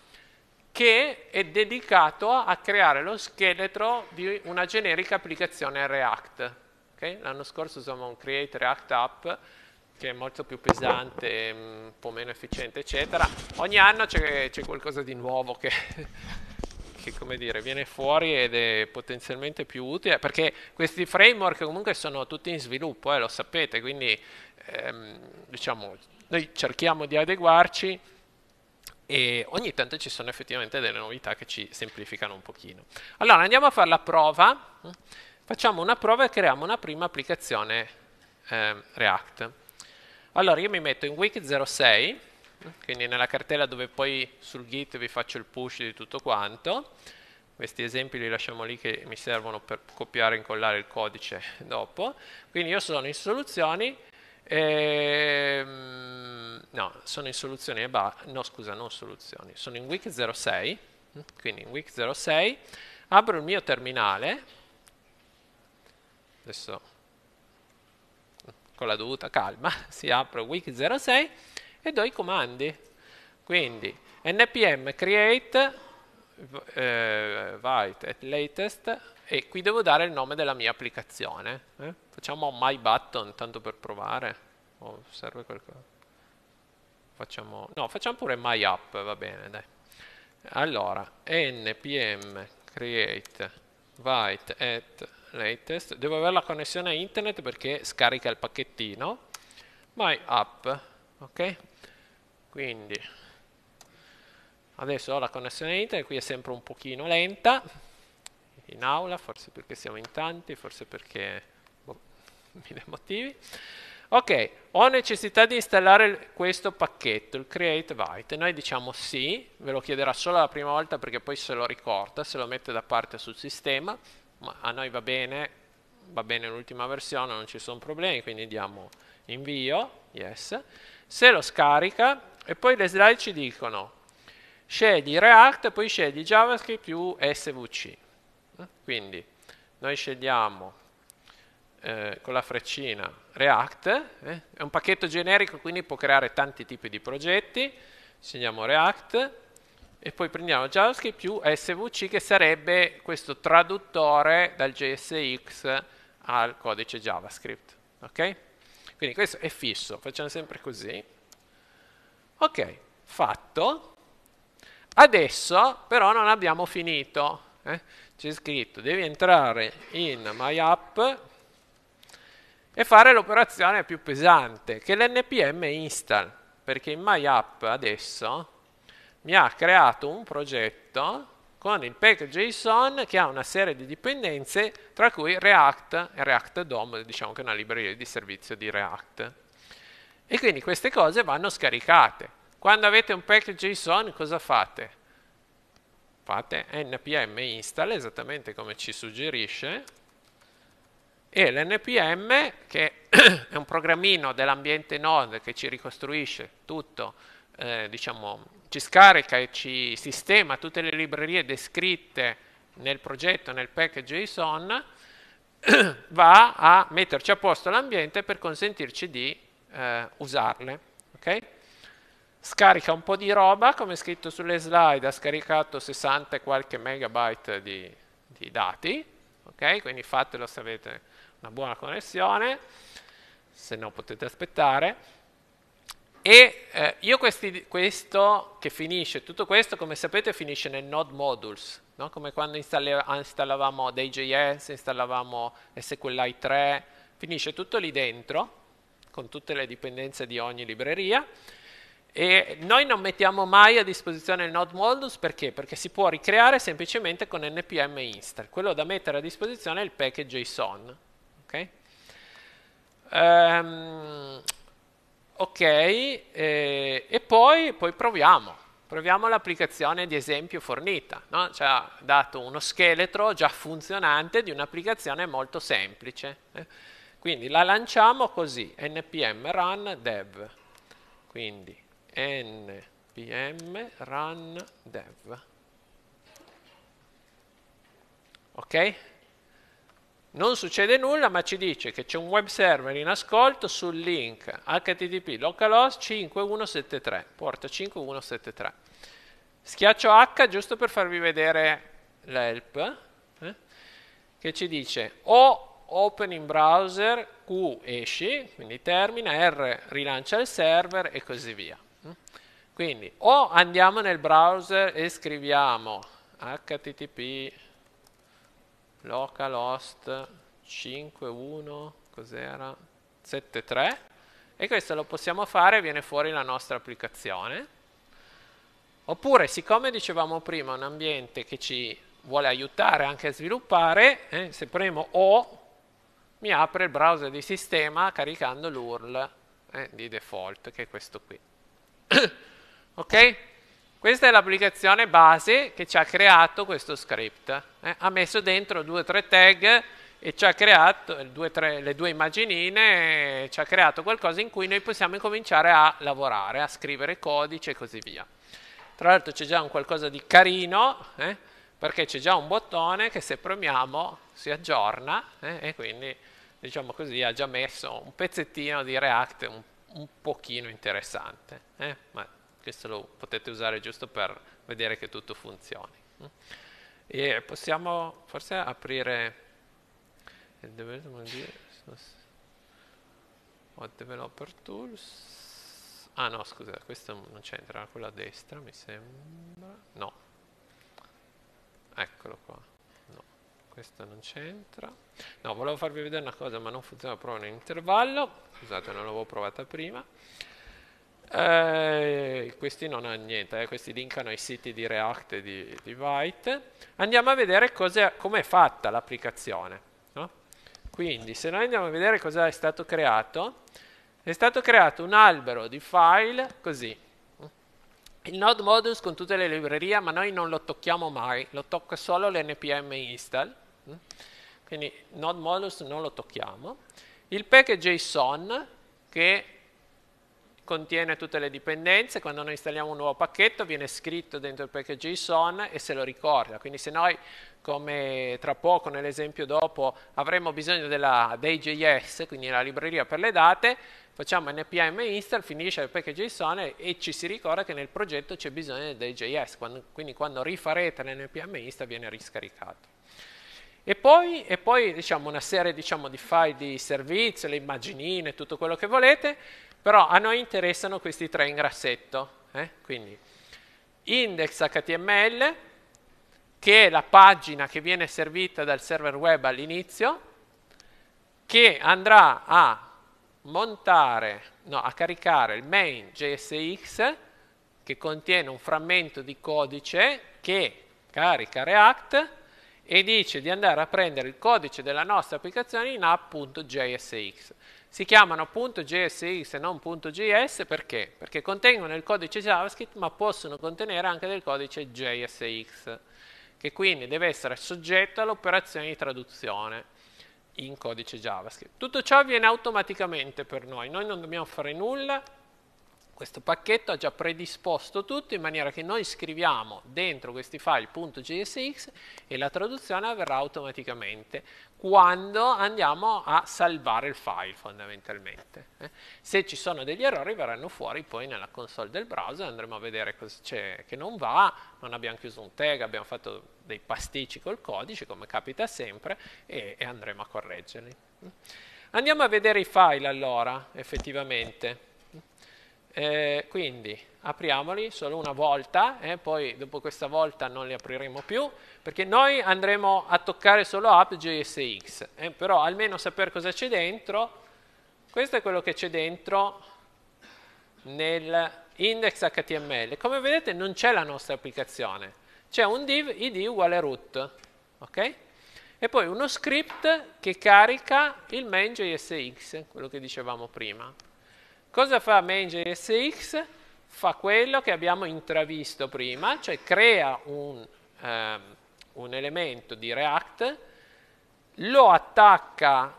che è dedicato a creare lo scheletro di una generica applicazione React. Okay? L'anno scorso usavamo un Create React App che è molto più pesante, mm, un po' meno efficiente, eccetera. Ogni anno c'è, qualcosa di nuovo che, (laughs) che dire, viene fuori ed è potenzialmente più utile, perché questi framework comunque sono tutti in sviluppo, eh, lo sapete, quindi ehm, diciamo, noi cerchiamo di adeguarci e ogni tanto ci sono effettivamente delle novità che ci semplificano un pochino. Allora andiamo a fare la prova, facciamo una prova e creiamo una prima applicazione eh, React. Allora io mi metto in wiki 06, quindi nella cartella dove poi sul git vi faccio il push di tutto quanto, questi esempi li lasciamo lì che mi servono per copiare e incollare il codice dopo, quindi io sono in soluzioni, Ehm, no, sono in soluzioni e ba- no scusa, non soluzioni, sono in week 06, mm, quindi in week 06 apro il mio terminale, adesso mm, con la dovuta calma, (laughs) si apre week 06 e do i comandi, quindi npm create eh, write at latest e qui devo dare il nome della mia applicazione. Eh? Facciamo my button, tanto per provare. Oh, serve qualcosa. Facciamo, no, facciamo pure my app, va bene, dai. Allora, npm create write at latest. Devo avere la connessione a internet perché scarica il pacchettino. My app, ok? Quindi, adesso ho la connessione a internet, qui è sempre un pochino lenta in aula, forse perché siamo in tanti, forse perché boh, (laughs) mille motivi. Ok, ho necessità di installare questo pacchetto, il create white. Noi diciamo sì, ve lo chiederà solo la prima volta perché poi se lo ricorda, se lo mette da parte sul sistema, ma a noi va bene, va bene l'ultima versione, non ci sono problemi, quindi diamo invio, yes. Se lo scarica e poi le slide ci dicono scegli React e poi scegli JavaScript più SVC. Quindi noi scegliamo eh, con la freccina React, eh, è un pacchetto generico quindi può creare tanti tipi di progetti, scegliamo React e poi prendiamo JavaScript più SVC che sarebbe questo traduttore dal JSX al codice JavaScript. Ok? Quindi questo è fisso, facciamo sempre così. Ok, fatto. Adesso però non abbiamo finito. Eh? c'è scritto devi entrare in My App e fare l'operazione più pesante che è l'NPM install perché in My App adesso mi ha creato un progetto con il package json che ha una serie di dipendenze tra cui React e React DOM, diciamo che è una libreria di servizio di React. E quindi queste cose vanno scaricate. Quando avete un package json cosa fate? fate npm install esattamente come ci suggerisce e l'npm che (clears throat) è un programmino dell'ambiente node che ci ricostruisce tutto eh, diciamo ci scarica e ci sistema tutte le librerie descritte nel progetto nel package JSON (clears throat) va a metterci a posto l'ambiente per consentirci di eh, usarle okay? scarica un po' di roba, come scritto sulle slide ha scaricato 60 e qualche megabyte di, di dati, ok? quindi fatelo se avete una buona connessione, se no potete aspettare. E eh, io questi, questo che finisce, tutto questo come sapete finisce nel node modules, no? come quando installavamo DJS, installavamo SQLite 3, finisce tutto lì dentro, con tutte le dipendenze di ogni libreria, e noi non mettiamo mai a disposizione il node modus perché? Perché si può ricreare semplicemente con npm install. Quello da mettere a disposizione è il package JSON. Okay? Um, ok, e, eh, e poi, poi, proviamo. Proviamo l'applicazione di esempio fornita. No? Ci ha dato uno scheletro già funzionante di un'applicazione molto semplice. Eh. Quindi la lanciamo così, npm run dev. Quindi npm run dev. Ok? Non succede nulla, ma ci dice che c'è un web server in ascolto sul link http localhost 5173, porta 5173. Schiaccio H giusto per farvi vedere l'help, eh? che ci dice o open in browser, Q esci, quindi termina, R rilancia il server e così via. Quindi o andiamo nel browser e scriviamo http localhost 51 cos'era 73 e questo lo possiamo fare viene fuori la nostra applicazione oppure siccome dicevamo prima un ambiente che ci vuole aiutare anche a sviluppare eh, se premo o mi apre il browser di sistema caricando l'url eh, di default che è questo qui (coughs) Ok? Questa è l'applicazione base che ci ha creato questo script. Eh? Ha messo dentro due o tre tag e ci ha creato eh, due, tre, le due immaginine, ci ha creato qualcosa in cui noi possiamo incominciare a lavorare, a scrivere codice e così via. Tra l'altro c'è già un qualcosa di carino, eh? perché c'è già un bottone che se premiamo si aggiorna eh? e quindi diciamo così ha già messo un pezzettino di React un, un pochino interessante. Eh? Ma questo lo potete usare giusto per vedere che tutto funzioni. E possiamo forse aprire eh, What Developer Tools. Ah no, scusa, questo non c'entra, quello a destra mi sembra. No. Eccolo qua. No, questo non c'entra. No, volevo farvi vedere una cosa, ma non funziona proprio nell'intervallo. Scusate, non l'avevo provata prima. Eh, questi non hanno niente, eh, questi linkano ai siti di React e di, di Byte. Andiamo a vedere come è fatta l'applicazione. No? Quindi, se noi andiamo a vedere cosa è stato creato, è stato creato un albero di file così. Il node modus con tutte le librerie, ma noi non lo tocchiamo mai, lo tocca solo l'npm install. Quindi node modus non lo tocchiamo. Il package JSON che contiene tutte le dipendenze, quando noi installiamo un nuovo pacchetto viene scritto dentro il package JSON e se lo ricorda, quindi se noi come tra poco nell'esempio dopo avremo bisogno della DayJS, quindi la libreria per le date, facciamo npm install, finisce il package JSON e, ci si ricorda che nel progetto c'è bisogno del JS, quando, quindi quando rifarete l'npm install viene riscaricato. E poi, e poi diciamo, una serie diciamo, di file di servizio, le immaginine, tutto quello che volete, però a noi interessano questi tre in grassetto, eh? quindi index.html, che è la pagina che viene servita dal server web all'inizio, che andrà a montare, no, a caricare il main JSX che contiene un frammento di codice che carica React e dice di andare a prendere il codice della nostra applicazione in app.jsx. Si chiamano appunto JSX e non .js perché? Perché contengono il codice JavaScript ma possono contenere anche del codice JSX che quindi deve essere soggetto all'operazione di traduzione in codice JavaScript. Tutto ciò avviene automaticamente per noi, noi non dobbiamo fare nulla, questo pacchetto ha già predisposto tutto in maniera che noi scriviamo dentro questi file.jsx e la traduzione avverrà automaticamente quando andiamo a salvare il file fondamentalmente. Eh? Se ci sono degli errori verranno fuori poi nella console del browser, andremo a vedere cosa c'è che non va, non abbiamo chiuso un tag, abbiamo fatto dei pasticci col codice come capita sempre e, e andremo a correggerli. Andiamo a vedere i file allora effettivamente. Eh, quindi apriamoli solo una volta, eh, poi dopo questa volta non li apriremo più, perché noi andremo a toccare solo app.jsx, eh, però almeno sapere cosa c'è dentro, questo è quello che c'è dentro nel index HTML. Come vedete non c'è la nostra applicazione, c'è un div id uguale root, ok? E poi uno script che carica il main.jsx, quello che dicevamo prima. Cosa fa MangerSX? Fa quello che abbiamo intravisto prima, cioè crea un, ehm, un elemento di React, lo attacca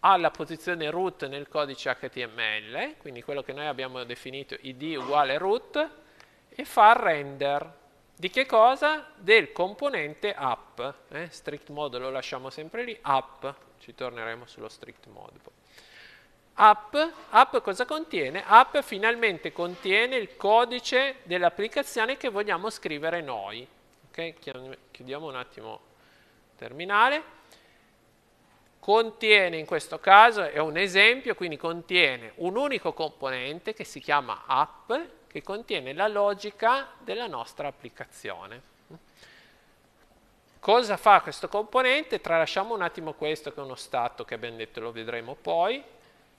alla posizione root nel codice HTML, quindi quello che noi abbiamo definito id uguale root, e fa render. Di che cosa? Del componente app. Eh? Strict mode lo lasciamo sempre lì, app, ci torneremo sullo strict mode App, app cosa contiene? App finalmente contiene il codice dell'applicazione che vogliamo scrivere noi. Okay? Chiudiamo un attimo il terminale. Contiene in questo caso, è un esempio, quindi contiene un unico componente che si chiama app, che contiene la logica della nostra applicazione. Cosa fa questo componente? Tralasciamo un attimo questo che è uno stato che abbiamo detto, lo vedremo poi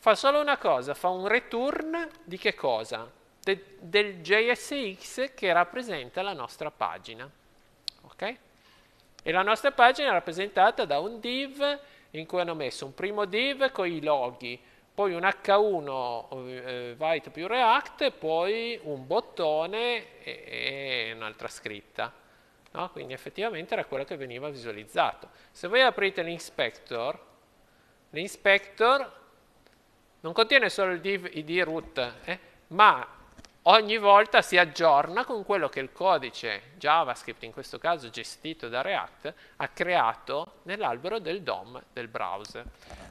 fa solo una cosa, fa un return di che cosa? De, del JSX che rappresenta la nostra pagina. Ok? E la nostra pagina è rappresentata da un div in cui hanno messo un primo div con i loghi, poi un H1 eh, Vite eh, più React, poi un bottone e, e un'altra scritta. No? Quindi effettivamente era quello che veniva visualizzato. Se voi aprite l'inspector, l'inspector non contiene solo il div id root, eh, ma ogni volta si aggiorna con quello che il codice JavaScript, in questo caso gestito da React, ha creato nell'albero del DOM del browser.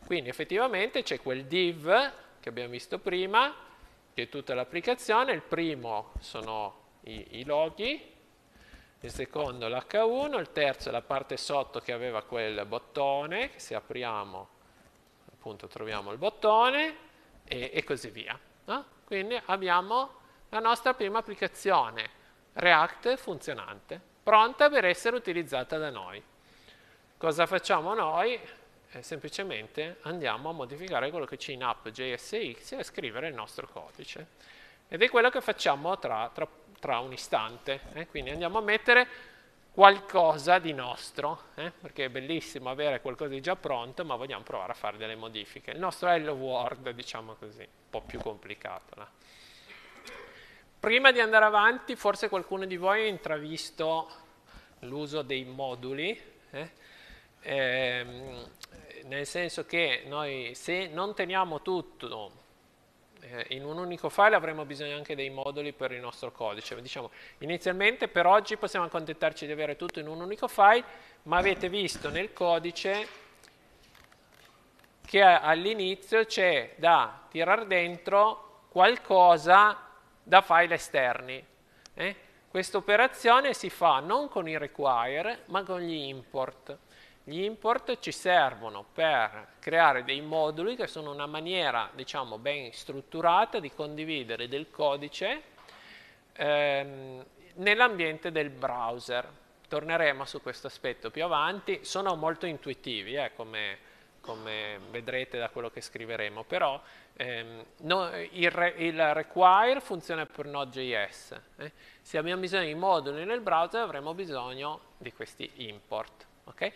Quindi effettivamente c'è quel div che abbiamo visto prima, che è tutta l'applicazione, il primo sono i, i loghi, il secondo l'H1, il terzo la parte sotto che aveva quel bottone, che se apriamo appunto troviamo il bottone e, e così via. No? Quindi abbiamo la nostra prima applicazione React funzionante, pronta per essere utilizzata da noi. Cosa facciamo noi? Eh, semplicemente andiamo a modificare quello che c'è in app.jsx e a scrivere il nostro codice. Ed è quello che facciamo tra, tra, tra un istante. Eh? Quindi andiamo a mettere qualcosa di nostro, eh? perché è bellissimo avere qualcosa di già pronto, ma vogliamo provare a fare delle modifiche. Il nostro Hello World, diciamo così, un po' più complicato. Là. Prima di andare avanti, forse qualcuno di voi ha intravisto l'uso dei moduli, eh? ehm, nel senso che noi se non teniamo tutto eh, in un unico file avremo bisogno anche dei moduli per il nostro codice. Diciamo, inizialmente per oggi possiamo accontentarci di avere tutto in un unico file, ma avete visto nel codice che all'inizio c'è da tirare dentro qualcosa da file esterni. Eh? Questa operazione si fa non con i require, ma con gli import. Gli import ci servono per creare dei moduli che sono una maniera, diciamo, ben strutturata di condividere del codice ehm, nell'ambiente del browser. Torneremo su questo aspetto più avanti, sono molto intuitivi, eh, come, come, vedrete da quello che scriveremo, però ehm, no, il, re, il, require funziona per Node.js. Eh. Se abbiamo bisogno di moduli nel browser avremo bisogno di questi import. Okay?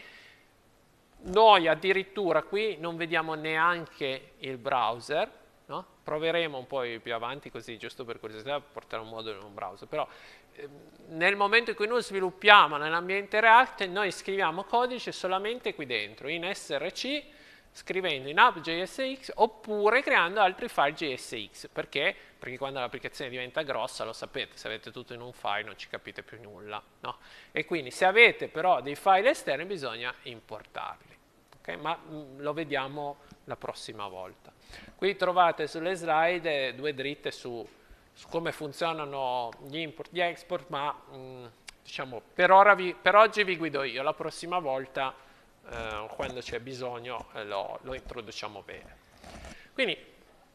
Noi addirittura qui non vediamo neanche il browser, no? proveremo un po' più avanti così, giusto per curiosità, portare un modulo in un browser, però ehm, nel momento in cui noi sviluppiamo nell'ambiente React, noi scriviamo codice solamente qui dentro, in src scrivendo in app.jsx oppure creando altri file JSX. Perché? Perché quando l'applicazione diventa grossa, lo sapete, se avete tutto in un file non ci capite più nulla. No? E quindi se avete però dei file esterni bisogna importarli. Okay? Ma mh, mm, lo vediamo la prossima volta. Qui trovate sulle slide due dritte su, su come funzionano gli import e gli export, ma mh, mm, diciamo, per, vi, per oggi vi guido io, la prossima volta eh, quando c'è bisogno eh, lo, lo introduciamo bene. Quindi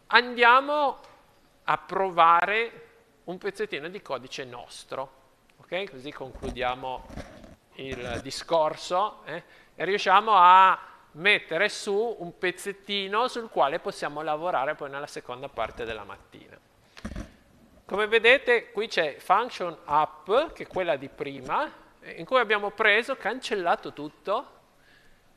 andiamo a provare un pezzettino di codice nostro, okay? così concludiamo il discorso eh? e riusciamo a mettere su un pezzettino sul quale possiamo lavorare poi nella seconda parte della mattina. Come vedete qui c'è function app, che è quella di prima, in cui abbiamo preso, cancellato tutto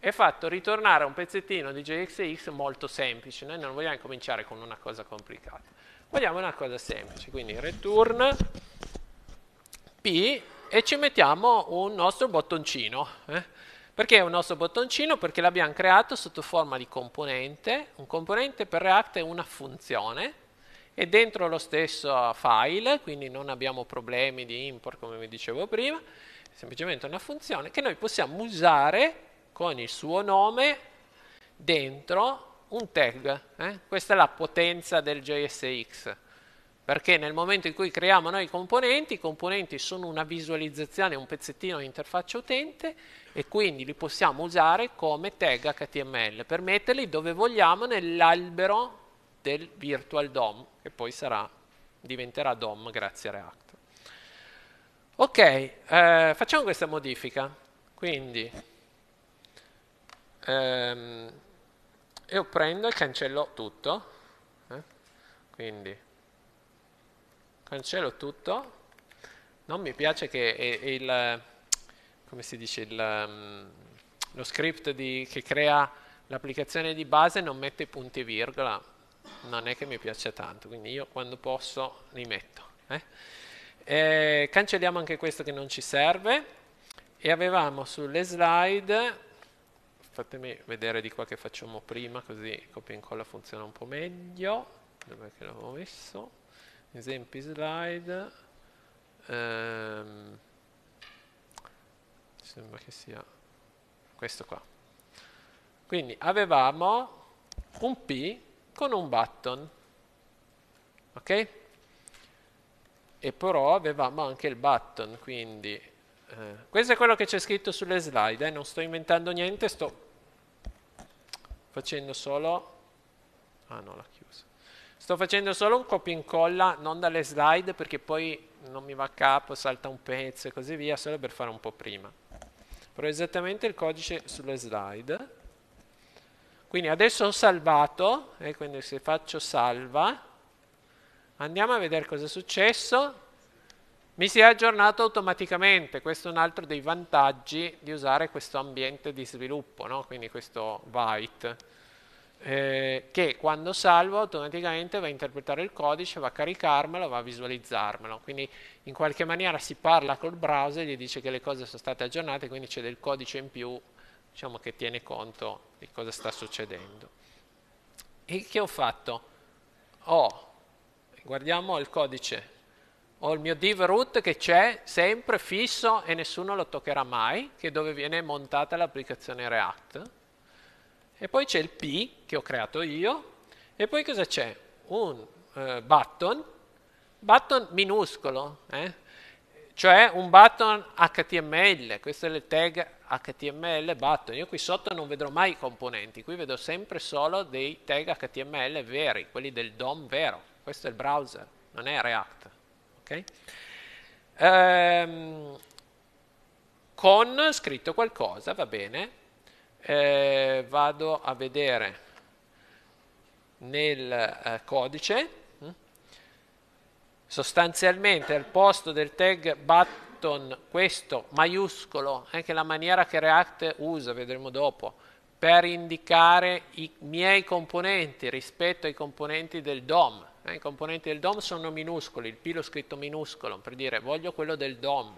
è fatto ritornare un pezzettino di JXX molto semplice, noi non vogliamo cominciare con una cosa complicata, vogliamo una cosa semplice, quindi return P e ci mettiamo un nostro bottoncino, eh? perché è un nostro bottoncino? Perché l'abbiamo creato sotto forma di componente, un componente per React è una funzione, e dentro lo stesso file, quindi non abbiamo problemi di import come vi dicevo prima, è semplicemente una funzione che noi possiamo usare con il suo nome dentro un tag. Eh? Questa è la potenza del JSX, perché nel momento in cui creiamo noi i componenti, i componenti sono una visualizzazione, un pezzettino di interfaccia utente e quindi li possiamo usare come tag HTML per metterli dove vogliamo nell'albero del virtual DOM, che poi sarà, diventerà DOM grazie a React. Ok, eh, facciamo questa modifica. Quindi ehm, io prendo e cancello tutto, eh? quindi cancello tutto, non mi piace che il, come si dice, il, um, lo script di, che crea l'applicazione di base non mette punti e virgola, non è che mi piace tanto, quindi io quando posso li metto. Eh? cancelliamo anche questo che non ci serve e avevamo sulle slide fatemi vedere di qua che facciamo prima così copia e incolla funziona un po' meglio dov'è che l'avevo messo esempi slide ehm, sembra che sia questo qua quindi avevamo un P con un button ok? e però avevamo anche il button quindi eh, questo è quello che c'è scritto sulle slide eh, non sto inventando niente sto facendo solo... Ah no, l'ha chiusa. Sto facendo solo un copia e incolla, non dalle slide, perché poi non mi va a capo, salta un pezzo e così via, solo per fare un po' prima. Però esattamente il codice sulle slide. Quindi adesso ho salvato, e eh, quindi se faccio salva, andiamo a vedere cosa è successo. Mi si è aggiornato automaticamente, questo è un altro dei vantaggi di usare questo ambiente di sviluppo, no? quindi questo byte, eh, che quando salvo automaticamente va a interpretare il codice, va a caricarmelo, va a visualizzarmelo. Quindi in qualche maniera si parla col browser, gli dice che le cose sono state aggiornate, quindi c'è del codice in più diciamo, che tiene conto di cosa sta succedendo. E che ho fatto? Oh, guardiamo il codice ho il mio div root che c'è sempre fisso e nessuno lo toccherà mai, che è dove viene montata l'applicazione React. E poi c'è il P che ho creato io, e poi cosa c'è? Un eh, button, button minuscolo, eh? cioè un button HTML, questo è il tag HTML button, io qui sotto non vedrò mai i componenti, qui vedo sempre solo dei tag HTML veri, quelli del DOM vero, questo è il browser, non è React. Okay? Ehm, con scritto qualcosa, va bene, eh, vado a vedere nel eh, codice, mm? sostanzialmente al posto del tag button questo maiuscolo, anche la maniera che React usa, vedremo dopo, per indicare i miei componenti rispetto ai componenti del DOM, eh, i componenti del DOM sono minuscoli, il P l'ho scritto minuscolo, per dire voglio quello del DOM.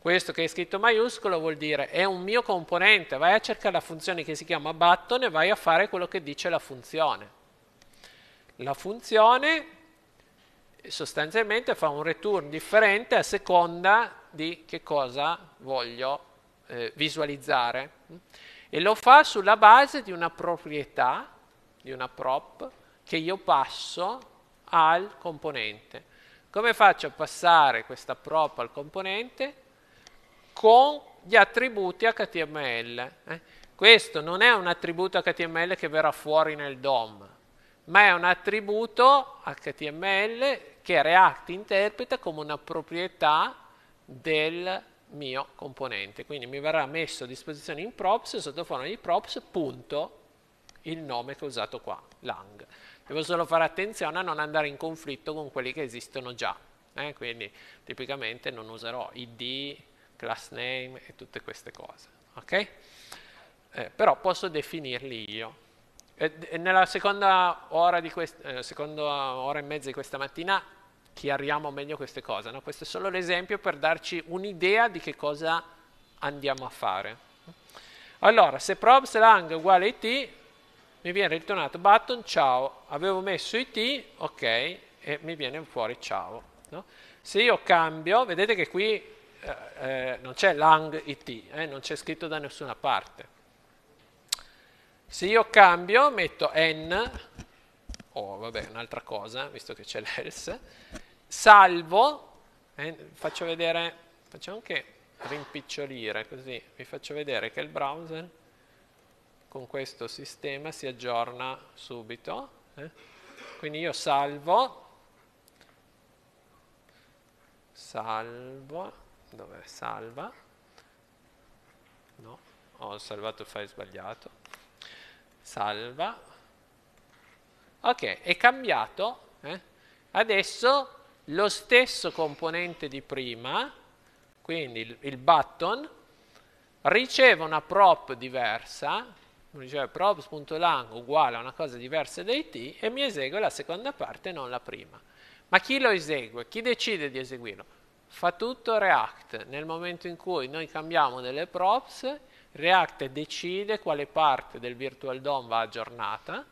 Questo che è scritto maiuscolo vuol dire è un mio componente, vai a cercare la funzione che si chiama button e vai a fare quello che dice la funzione. La funzione sostanzialmente fa un return differente a seconda di che cosa voglio eh, visualizzare e lo fa sulla base di una proprietà, di una prop, che io passo al componente. Come faccio a passare questa prop al componente? Con gli attributi HTML. Eh? Questo non è un attributo HTML che verrà fuori nel DOM, ma è un attributo HTML che React interpreta come una proprietà del mio componente. Quindi mi verrà messo a disposizione in props sotto forma di props punto il nome che ho usato qua, lang devo solo fare attenzione a non andare in conflitto con quelli che esistono già. Eh? Quindi tipicamente non userò id, class name e tutte queste cose. Okay? Eh, però posso definirli io. E, e nella seconda ora, eh, seconda ora, e mezza di questa mattina chiariamo meglio queste cose. No? Questo è solo l'esempio per darci un'idea di che cosa andiamo a fare. Allora, se prob lang uguale it, mi viene ritornato button ciao, avevo messo it, ok, e mi viene fuori ciao. No? Se io cambio, vedete che qui eh, eh non c'è lang it, eh, non c'è scritto da nessuna parte. Se io cambio, metto n, o oh, vabbè, un'altra cosa, visto che c'è l'else, salvo, eh, faccio vedere, facciamo anche rimpicciolire, così vi faccio vedere che il browser con questo sistema si aggiorna subito. Eh? Quindi io salvo, salvo, dove salva? No, ho salvato il file sbagliato. Salva. Ok, è cambiato. Eh? Adesso lo stesso componente di prima, quindi il, il button, riceve una prop diversa diceva props.lang uguale a una cosa diversa da t e mi esegue la seconda parte non la prima. Ma chi lo esegue? Chi decide di eseguirlo? Fa tutto React. Nel momento in cui noi cambiamo delle props, React decide quale parte del virtual DOM va aggiornata,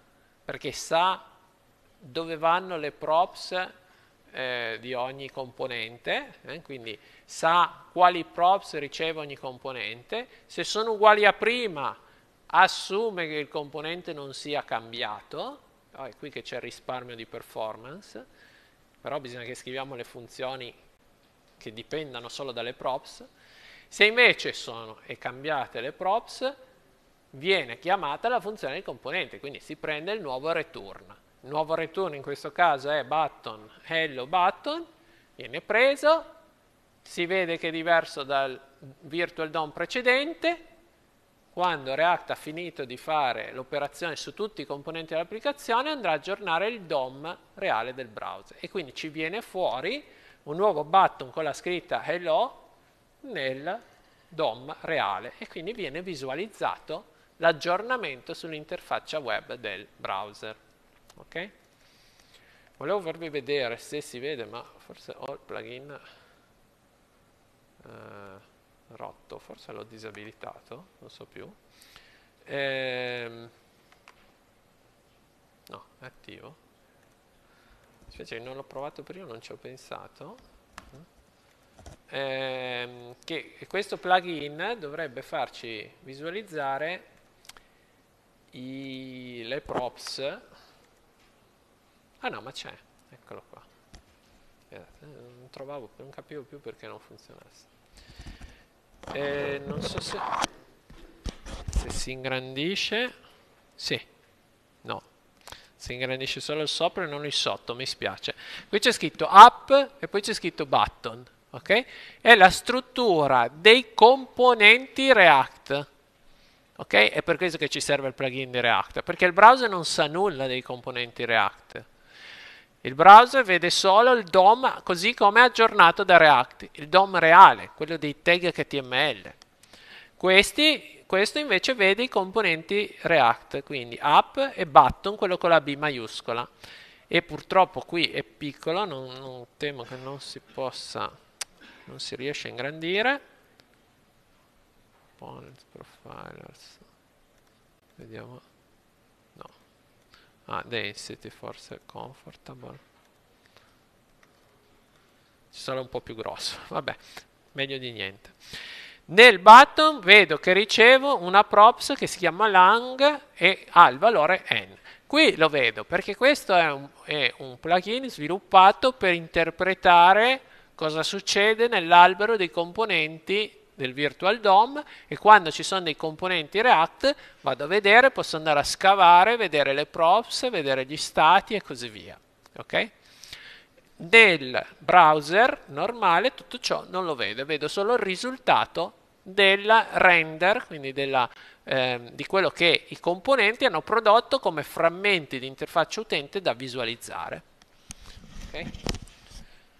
perché sa dove vanno le props eh, di ogni componente, eh, quindi sa quali props riceve ogni componente, se sono uguali a prima assume che il componente non sia cambiato, oh, è qui che c'è il risparmio di performance, però bisogna che scriviamo le funzioni che dipendano solo dalle props, se invece sono e cambiate le props, viene chiamata la funzione del componente, quindi si prende il nuovo return. Il nuovo return in questo caso è button, hello button, viene preso, si vede che è diverso dal virtual DOM precedente, quando React ha finito di fare l'operazione su tutti i componenti dell'applicazione andrà a aggiornare il DOM reale del browser e quindi ci viene fuori un nuovo button con la scritta hello nel DOM reale e quindi viene visualizzato l'aggiornamento sull'interfaccia web del browser. Okay? Volevo farvi vedere se si vede, ma forse ho il plugin. Uh rotto, forse l'ho disabilitato, non so più. Ehm, no, è attivo. Specie che non l'ho provato prima, non ci ho pensato. Ehm, che questo plugin dovrebbe farci visualizzare i, le props. Ah no, ma c'è, eccolo qua. Eh, non, trovavo, non capivo più perché non funzionasse eh, non so se se si ingrandisce sì no si ingrandisce solo il sopra e non il sotto mi spiace qui c'è scritto up e poi c'è scritto button ok è la struttura dei componenti react ok è per questo che ci serve il plugin di react perché il browser non sa nulla dei componenti react il browser vede solo il DOM così come è aggiornato da React, il DOM reale, quello dei tag HTML. Questi, questo invece vede i componenti React, quindi app e button, quello con la B maiuscola. E purtroppo qui è piccolo, non, non, temo che non si possa, non si riesce a ingrandire. Vediamo Ah, density forse comfortable. Ci sarà un po' più grosso. (laughs) Vabbè, meglio di niente. Nel button vedo che ricevo una props che si chiama lang e ha il valore n. Qui lo vedo perché questo è un, è un plugin sviluppato per interpretare cosa succede nell'albero dei componenti del Virtual DOM e quando ci sono dei componenti React vado a vedere, posso andare a scavare, vedere le props, vedere gli stati e così via. Okay? Nel browser normale tutto ciò non lo vedo, vedo solo il risultato del render, quindi della, eh, di quello che i componenti hanno prodotto come frammenti di interfaccia utente da visualizzare. Okay?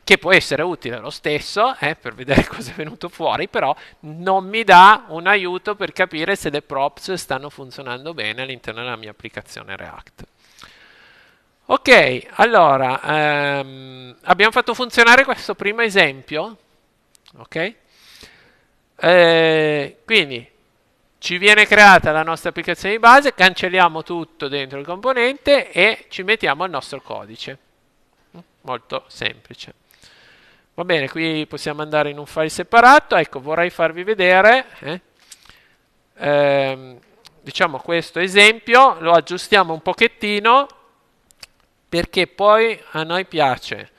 che può essere utile lo stesso eh, per vedere (laughs) cosa è venuto fuori, però non mi dà un aiuto per capire se le props stanno funzionando bene all'interno della mia applicazione React. Ok, allora ehm, abbiamo fatto funzionare questo primo esempio, ok? Eh, quindi ci viene creata la nostra applicazione di base, cancelliamo tutto dentro il componente e ci mettiamo il nostro codice. Molto semplice. Va bene, qui possiamo andare in un file separato. Ecco, vorrei farvi vedere, eh, ehm, diciamo, questo esempio. Lo aggiustiamo un pochettino perché poi a noi piace.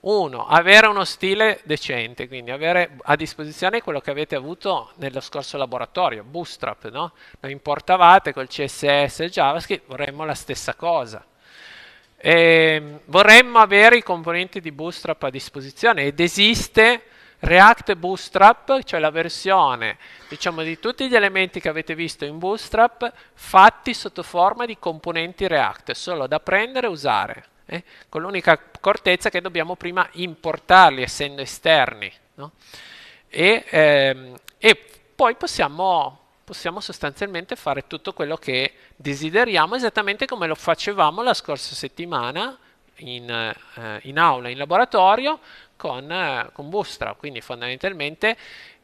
Uno, avere uno stile decente, quindi avere a disposizione quello che avete avuto nello scorso laboratorio, Bootstrap, no? Noi importavate col CSS e JavaScript, vorremmo la stessa cosa. E ehm, vorremmo avere i componenti di Bootstrap a disposizione ed esiste React Bootstrap, cioè la versione diciamo, di tutti gli elementi che avete visto in Bootstrap fatti sotto forma di componenti React, solo da prendere e usare, eh? con l'unica accortezza che dobbiamo prima importarli essendo esterni. No? E, ehm, e poi possiamo possiamo sostanzialmente fare tutto quello che desideriamo, esattamente come lo facevamo la scorsa settimana in, eh, in aula, in laboratorio, con, eh, con Bustra. Quindi fondamentalmente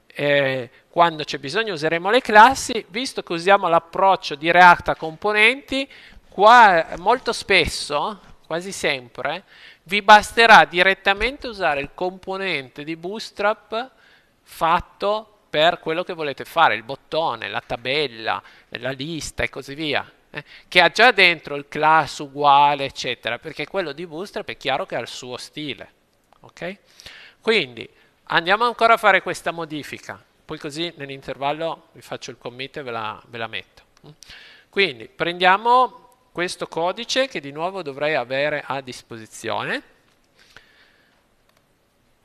eh, quando c'è bisogno useremo le classi, visto che usiamo l'approccio di React a componenti, qua eh, molto spesso, quasi sempre, vi basterà direttamente usare il componente di Bootstrap fatto per quello che volete fare, il bottone, la tabella, la lista e così via, eh? che ha già dentro il class uguale, eccetera, perché quello di Bootstrap è chiaro che ha il suo stile. Okay? Quindi andiamo ancora a fare questa modifica, poi così nell'intervallo vi faccio il commit e ve la, ve la metto. Mm. Quindi prendiamo questo codice che di nuovo dovrei avere a disposizione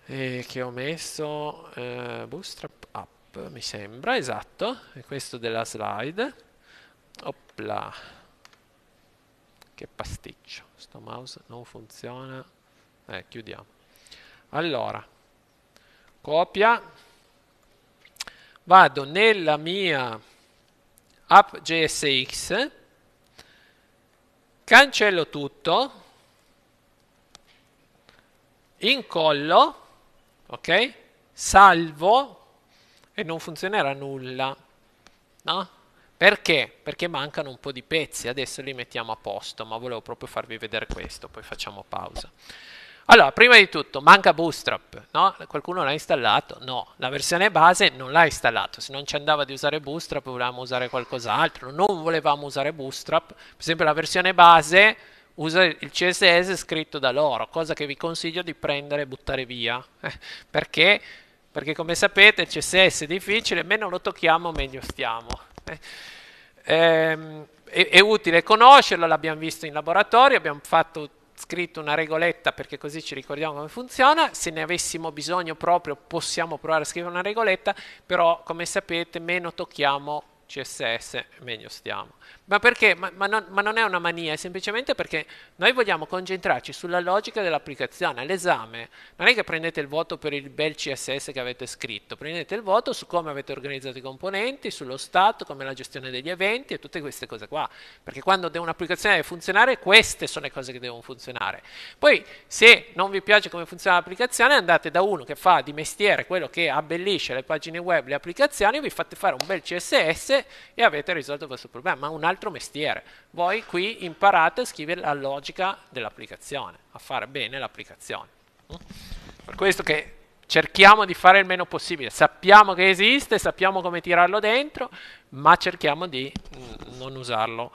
e che ho messo eh, Bootstrap App mi sembra, esatto, è questo della slide. Oppla, Che pasticcio, sto mouse non funziona. Eh, chiudiamo. Allora, copia. Vado nella mia app GSX, cancello tutto, incollo, ok? Salvo e non funzionerà nulla, no? Perché? Perché mancano un po' di pezzi, adesso li mettiamo a posto, ma volevo proprio farvi vedere questo, poi facciamo pausa. Allora, prima di tutto, manca Bootstrap, no? Qualcuno l'ha installato? No, la versione base non l'ha installato, se non ci andava di usare Bootstrap volevamo usare qualcos'altro, non volevamo usare Bootstrap, per esempio la versione base usa il CSS scritto da loro, cosa che vi consiglio di prendere e buttare via, eh, perché perché come sapete il CSS è difficile, meno lo tocchiamo meglio stiamo. Eh, ehm, è, è, utile conoscerlo, l'abbiamo visto in laboratorio, abbiamo fatto, scritto una regoletta perché così ci ricordiamo come funziona, se ne avessimo bisogno proprio possiamo provare a scrivere una regoletta, però come sapete meno tocchiamo CSS meglio stiamo. Ma perché? Ma, ma, non, ma, non, è una mania, è semplicemente perché noi vogliamo concentrarci sulla logica dell'applicazione, l'esame. Non è che prendete il voto per il bel CSS che avete scritto, prendete il voto su come avete organizzato i componenti, sullo stato, come la gestione degli eventi e tutte queste cose qua. Perché quando un'applicazione deve funzionare, queste sono le cose che devono funzionare. Poi, se non vi piace come funziona l'applicazione, andate da uno che fa di mestiere quello che abbellisce le pagine web, le applicazioni, vi fate fare un bel CSS e avete risolto il vostro problema. Ma un altro altro mestiere. Voi qui imparate a scrivere la logica dell'applicazione, a fare bene l'applicazione. Per questo che cerchiamo di fare il meno possibile. Sappiamo che esiste, sappiamo come tirarlo dentro, ma cerchiamo di non usarlo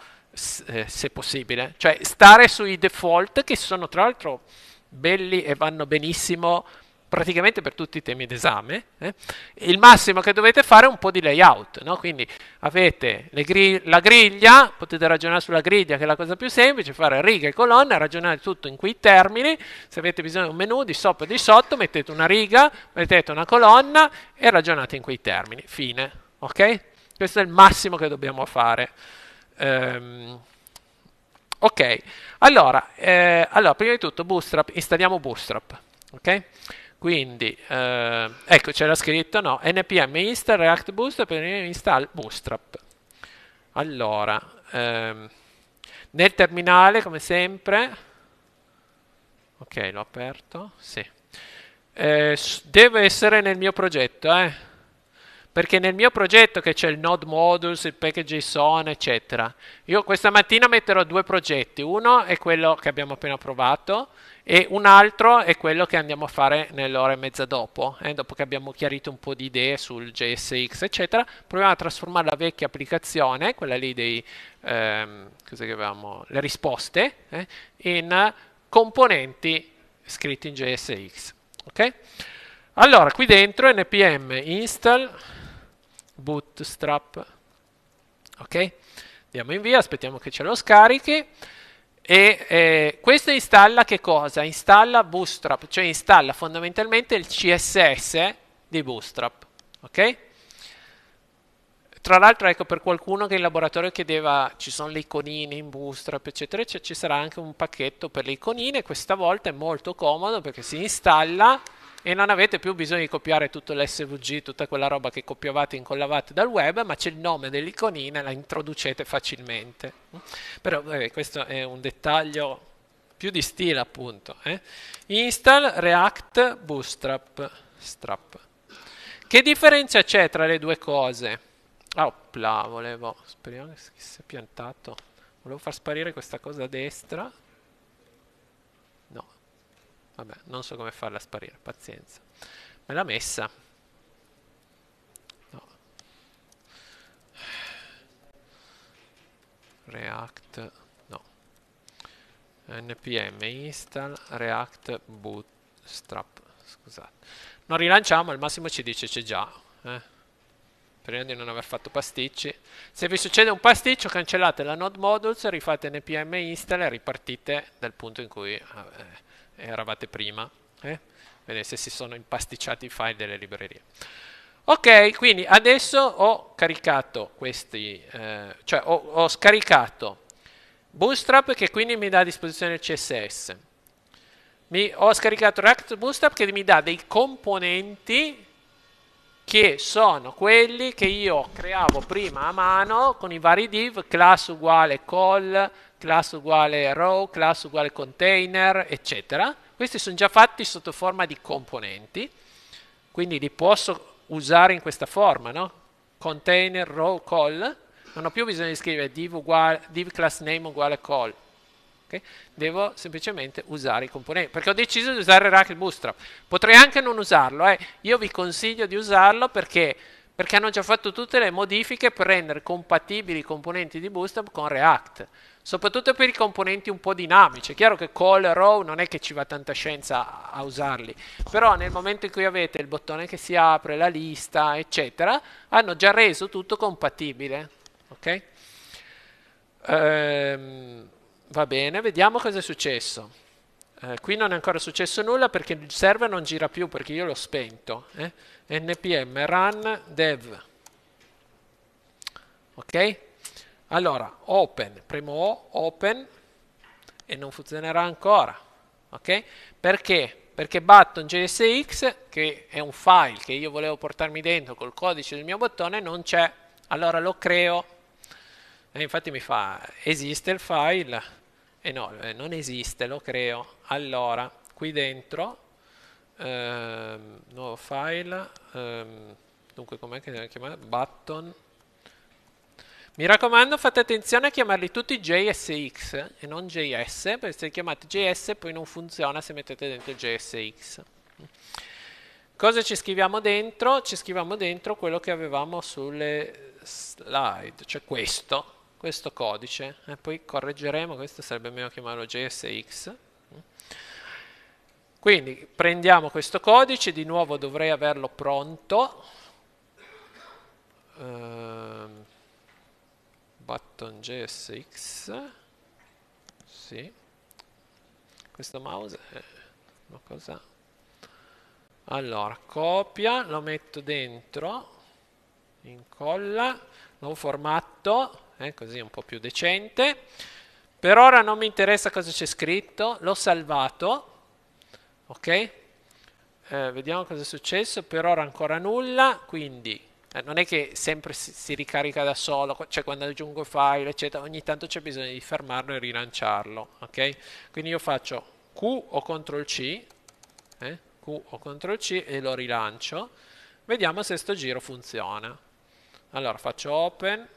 eh, se possibile. Cioè stare sui default che sono tra l'altro belli e vanno benissimo praticamente per tutti i temi d'esame, eh? il massimo che dovete fare è un po' di layout, no? quindi avete gri la griglia, potete ragionare sulla griglia che è la cosa più semplice, fare riga e colonna, ragionare tutto in quei termini, se avete bisogno di un menu di sopra e di sotto mettete una riga, mettete una colonna e ragionate in quei termini, fine, ok? Questo è il massimo che dobbiamo fare. Um, ok, allora, eh, allora prima di tutto bootstrap, installiamo bootstrap, ok? Quindi, eh, ecco, c'era scritto no, npm install react boost per install bootstrap. Allora, ehm, nel terminale, come sempre, ok, l'ho aperto, sì. Eh, deve essere nel mio progetto, eh? perché nel mio progetto che c'è il node modules, il package.json, eccetera. Io questa mattina metterò due progetti, uno è quello che abbiamo appena provato e un altro è quello che andiamo a fare nell'ora e mezza dopo, eh, dopo che abbiamo chiarito un po' di idee sul JSX eccetera, proviamo a trasformare la vecchia applicazione, quella lì dei, ehm, avevamo, le risposte, eh, in componenti scritti in JSX. Okay? Allora, qui dentro npm install bootstrap, ok? Andiamo in via, aspettiamo che ce lo scarichi. E eh, questo installa che cosa? Installa Bootstrap, cioè installa fondamentalmente il CSS di Bootstrap. Ok? Tra l'altro, ecco, per qualcuno che in laboratorio chiedeva ci sono le iconine in Bootstrap, eccetera, eccetera, ci sarà anche un pacchetto per le iconine. Questa volta è molto comodo perché si installa e non avete più bisogno di copiare tutto l'SVG, tutta quella roba che copiavate e incollavate dal web, ma c'è il nome dell'iconina e la introducete facilmente. Però vabbè, questo è un dettaglio più di stile appunto. Eh? Install React Bootstrap. Strap. Che differenza c'è tra le due cose? Ah, opla, volevo... Speriamo che si sia piantato. Volevo far sparire questa cosa a destra. Vabbè, non so come farla sparire, pazienza. Me l'ha messa. No. React, no. npm install react bootstrap, scusate. Non rilanciamo, al massimo ci dice c'è già. Eh? di non aver fatto pasticci. Se vi succede un pasticcio, cancellate la node modules, rifate npm install e ripartite dal punto in cui... Eh, eravate prima, eh? Vedete se si sono impasticciati i file delle librerie. Ok, quindi adesso ho caricato questi, eh, cioè ho, ho scaricato Bootstrap che quindi mi dà a disposizione il CSS. Mi, ho scaricato React Bootstrap che mi dà dei componenti che sono quelli che io creavo prima a mano con i vari div, class uguale call, class uguale row, class uguale container, eccetera. Questi sono già fatti sotto forma di componenti, quindi li posso usare in questa forma, no? container row call, non ho più bisogno di scrivere div, uguale, div class name uguale call. Okay? Devo semplicemente usare i componenti, perché ho deciso di usare Rack Bootstrap. Potrei anche non usarlo, eh? io vi consiglio di usarlo perché, perché hanno già fatto tutte le modifiche per rendere compatibili i componenti di Bootstrap con React soprattutto per i componenti un po' dinamici. È chiaro che call, row non è che ci va tanta scienza a usarli, però nel momento in cui avete il bottone che si apre, la lista, eccetera, hanno già reso tutto compatibile. Ok? Ehm, va bene, vediamo cosa è successo. Eh, qui non è ancora successo nulla perché il server non gira più perché io l'ho spento. Eh? npm run dev. Ok? Allora, open, premo O, open, e non funzionerà ancora, ok? Perché? Perché button JSX, che è un file che io volevo portarmi dentro col codice del mio bottone, non c'è. Allora lo creo, e infatti mi fa, esiste il file? E no, eh, non esiste, lo creo. Allora, qui dentro, ehm, nuovo file, ehm, dunque com'è che viene chiamato? Button mi raccomando, fate attenzione a chiamarli tutti JSX e non JS, perché se chiamate JS poi non funziona se mettete dentro JSX. Cosa ci scriviamo dentro? Ci scriviamo dentro quello che avevamo sulle slide, cioè questo, questo codice. E eh, poi correggeremo, questo sarebbe meglio chiamarlo JSX. Quindi prendiamo questo codice, di nuovo dovrei averlo pronto. Ehm button JSX sì questo mouse è una cosa allora copia lo metto dentro incolla non formatto eh, così un po' più decente per ora non mi interessa cosa c'è scritto l'ho salvato ok eh, vediamo cosa è successo per ora ancora nulla quindi eh, non è che sempre si, si, ricarica da solo, cioè quando aggiungo file, eccetera, ogni tanto c'è bisogno di fermarlo e rilanciarlo, ok? Quindi io faccio Q o CTRL C, eh? Q o CTRL C e lo rilancio, vediamo se sto giro funziona. Allora faccio open,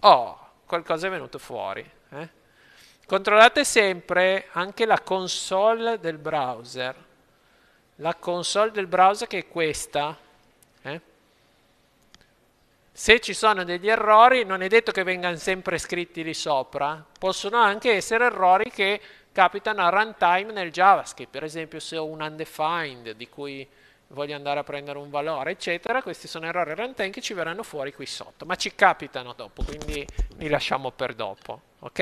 oh, qualcosa è venuto fuori, eh? Controllate sempre anche la console del browser, la console del browser che è questa, eh? Se ci sono degli errori, non è detto che vengano sempre scritti lì sopra, possono anche essere errori che capitano a runtime nel JavaScript, per esempio se ho un undefined di cui voglio andare a prendere un valore, eccetera, questi sono errori runtime che ci verranno fuori qui sotto, ma ci capitano dopo, quindi li lasciamo per dopo, ok?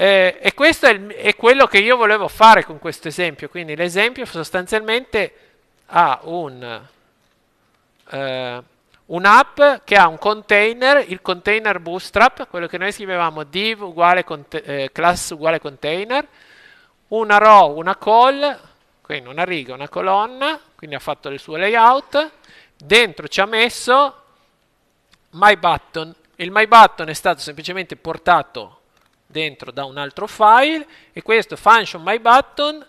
Eh, e questo è, il, è quello che io volevo fare con questo esempio, quindi l'esempio sostanzialmente ha un, eh, un'app che ha un container, il container bootstrap, quello che noi scrivevamo div uguale eh, class uguale container, una row, una call, quindi una riga, una colonna, quindi ha fatto il suo layout, dentro ci ha messo my button, il my button è stato semplicemente portato dentro da un altro file e questo function my button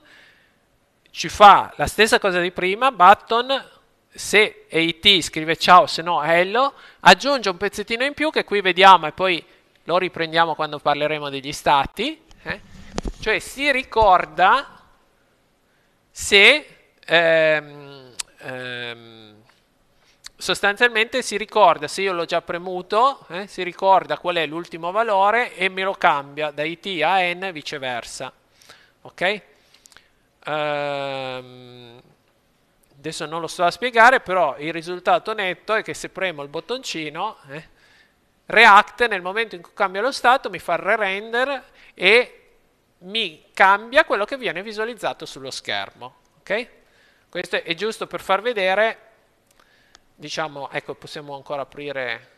ci fa la stessa cosa di prima, button se AT scrive ciao, se no hello, aggiunge un pezzettino in più che qui vediamo e poi lo riprendiamo quando parleremo degli stati, eh? cioè si ricorda se ehm, ehm, sostanzialmente si ricorda, se io l'ho già premuto, eh, si ricorda qual è l'ultimo valore e me lo cambia da IT a N e viceversa. Ok? Ehm, adesso non lo sto a spiegare, però il risultato netto è che se premo il bottoncino, eh, React nel momento in cui cambia lo stato mi fa re-render e mi cambia quello che viene visualizzato sullo schermo. Okay? Questo è giusto per far vedere, diciamo, ecco, possiamo ancora aprire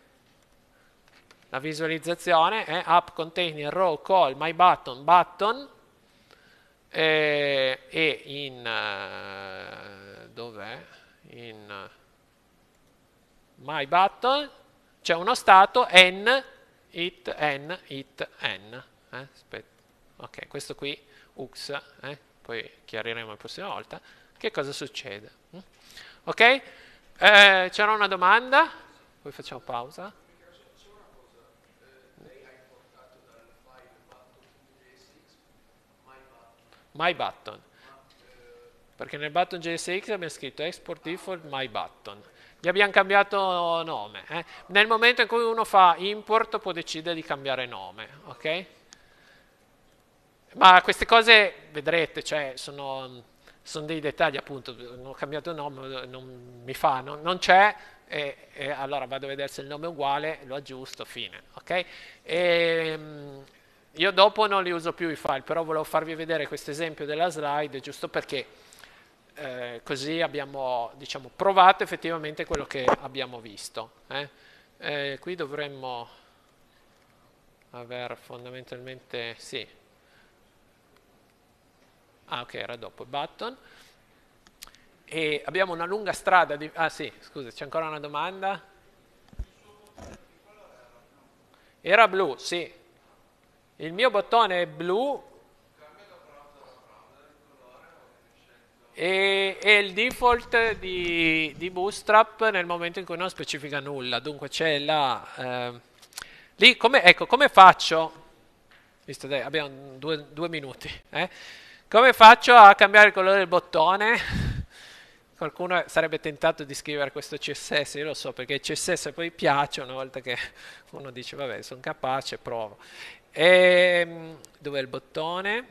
la visualizzazione, eh, app container, row call my button button, e, eh, e in, eh, dov'è? in eh, my button c'è uno stato n it n it n eh? ok questo qui ux eh? poi chiariremo la prossima volta che cosa succede mm? ok eh, c'era una domanda poi facciamo pausa my button perché nel button JSX abbiamo scritto export default my button gli abbiamo cambiato nome eh? nel momento in cui uno fa import può decidere di cambiare nome ok? ma queste cose vedrete cioè sono, sono dei dettagli appunto non ho cambiato nome non mi fa non, non c'è e, e, allora vado a vedere se il nome è uguale lo aggiusto fine ok? E, ehm, io dopo non li uso più i file, però volevo farvi vedere questo esempio della slide, giusto perché eh, così abbiamo diciamo, provato effettivamente quello che abbiamo visto. Eh? Eh, qui dovremmo aver fondamentalmente... sì. Ah ok, era dopo il button. E abbiamo una lunga strada di... Ah sì, scusa, c'è ancora una domanda? Era blu, sì, il mio bottone è blu e, e il default di, di, Bootstrap nel momento in cui non specifica nulla. Dunque c'è la... Eh, lì come, ecco, come faccio? Visto, dai, abbiamo due, due minuti. Eh? Come faccio a cambiare il colore del bottone? qualcuno sarebbe tentato di scrivere questo CSS, io lo so perché i CSS poi piace una volta che uno dice vabbè sono capace, provo. Ehm, dove è il bottone?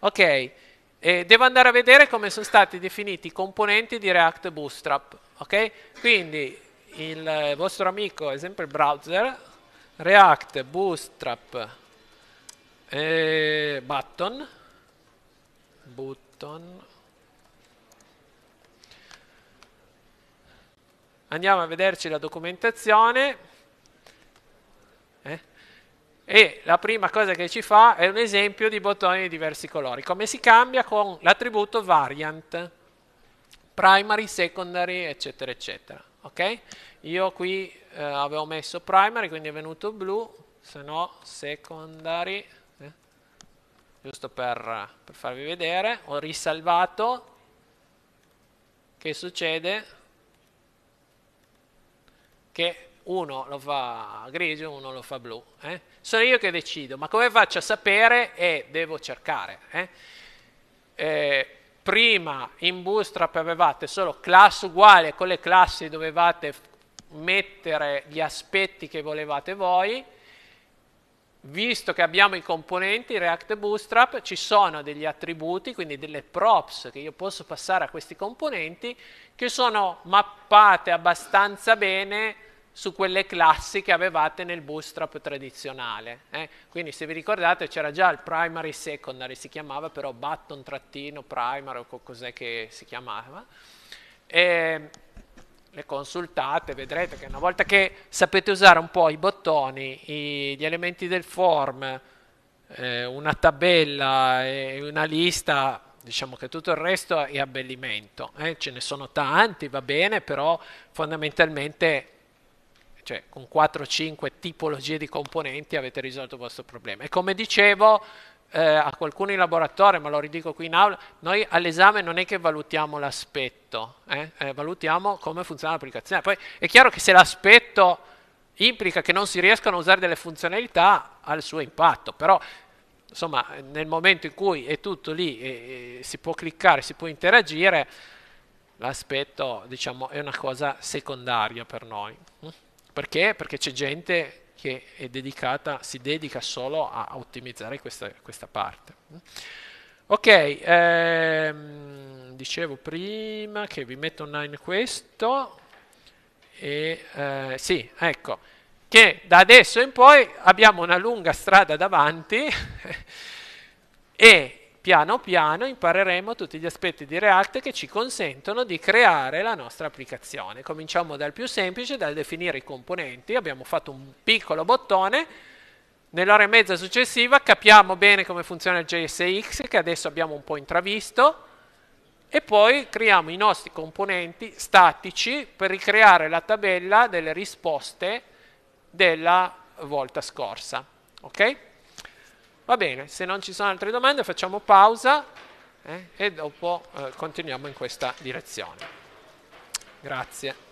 Ok, e devo andare a vedere come sono stati definiti i componenti di React Bootstrap. Okay? Quindi il vostro amico è sempre il browser, React Bootstrap eh, button, button. Andiamo a vederci la documentazione e la prima cosa che ci fa è un esempio di bottoni di diversi colori. Come si cambia? Con l'attributo variant, primary, secondary, eccetera, eccetera. Ok? Io qui eh, avevo messo primary, quindi è venuto blu, se no secondary, eh, giusto per, per farvi vedere, ho risalvato. Che succede? Che uno lo fa grigio, uno lo fa blu. Eh? Sono io che decido, ma come faccio a sapere? Eh, devo cercare. Eh? Eh, prima in Bootstrap avevate solo class uguale, con le classi dovevate mettere gli aspetti che volevate voi. Visto che abbiamo i componenti React e Bootstrap, ci sono degli attributi, quindi delle props che io posso passare a questi componenti, che sono mappate abbastanza bene su quelle classi che avevate nel bootstrap tradizionale. Eh? Quindi se vi ricordate c'era già il primary secondary, si chiamava però button trattino primary o cos'è che si chiamava. E le consultate, vedrete che una volta che sapete usare un po' i bottoni, i, gli elementi del form, eh, una tabella e una lista, diciamo che tutto il resto è abbellimento, eh? ce ne sono tanti, va bene, però fondamentalmente cioè con 4-5 tipologie di componenti avete risolto il vostro problema. E come dicevo eh, a qualcuno in laboratorio, ma lo ridico qui in aula, noi all'esame non è che valutiamo l'aspetto, eh? Eh, valutiamo come funziona l'applicazione. Poi è chiaro che se l'aspetto implica che non si riescano a usare delle funzionalità, ha il suo impatto, però insomma nel momento in cui è tutto lì e, e si può cliccare, si può interagire, l'aspetto diciamo, è una cosa secondaria per noi. Perché? Perché c'è gente che è dedicata, si dedica solo a ottimizzare questa, questa parte. Ok, ehm, dicevo prima che vi metto online questo, e eh, sì, ecco, che da adesso in poi abbiamo una lunga strada davanti (laughs) e piano piano impareremo tutti gli aspetti di React che ci consentono di creare la nostra applicazione. Cominciamo dal più semplice, dal definire i componenti, abbiamo fatto un piccolo bottone, nell'ora e mezza successiva capiamo bene come funziona il JSX che adesso abbiamo un po' intravisto e poi creiamo i nostri componenti statici per ricreare la tabella delle risposte della volta scorsa. Okay? Va bene, se non ci sono altre domande facciamo pausa eh, e dopo eh, continuiamo in questa direzione. Grazie.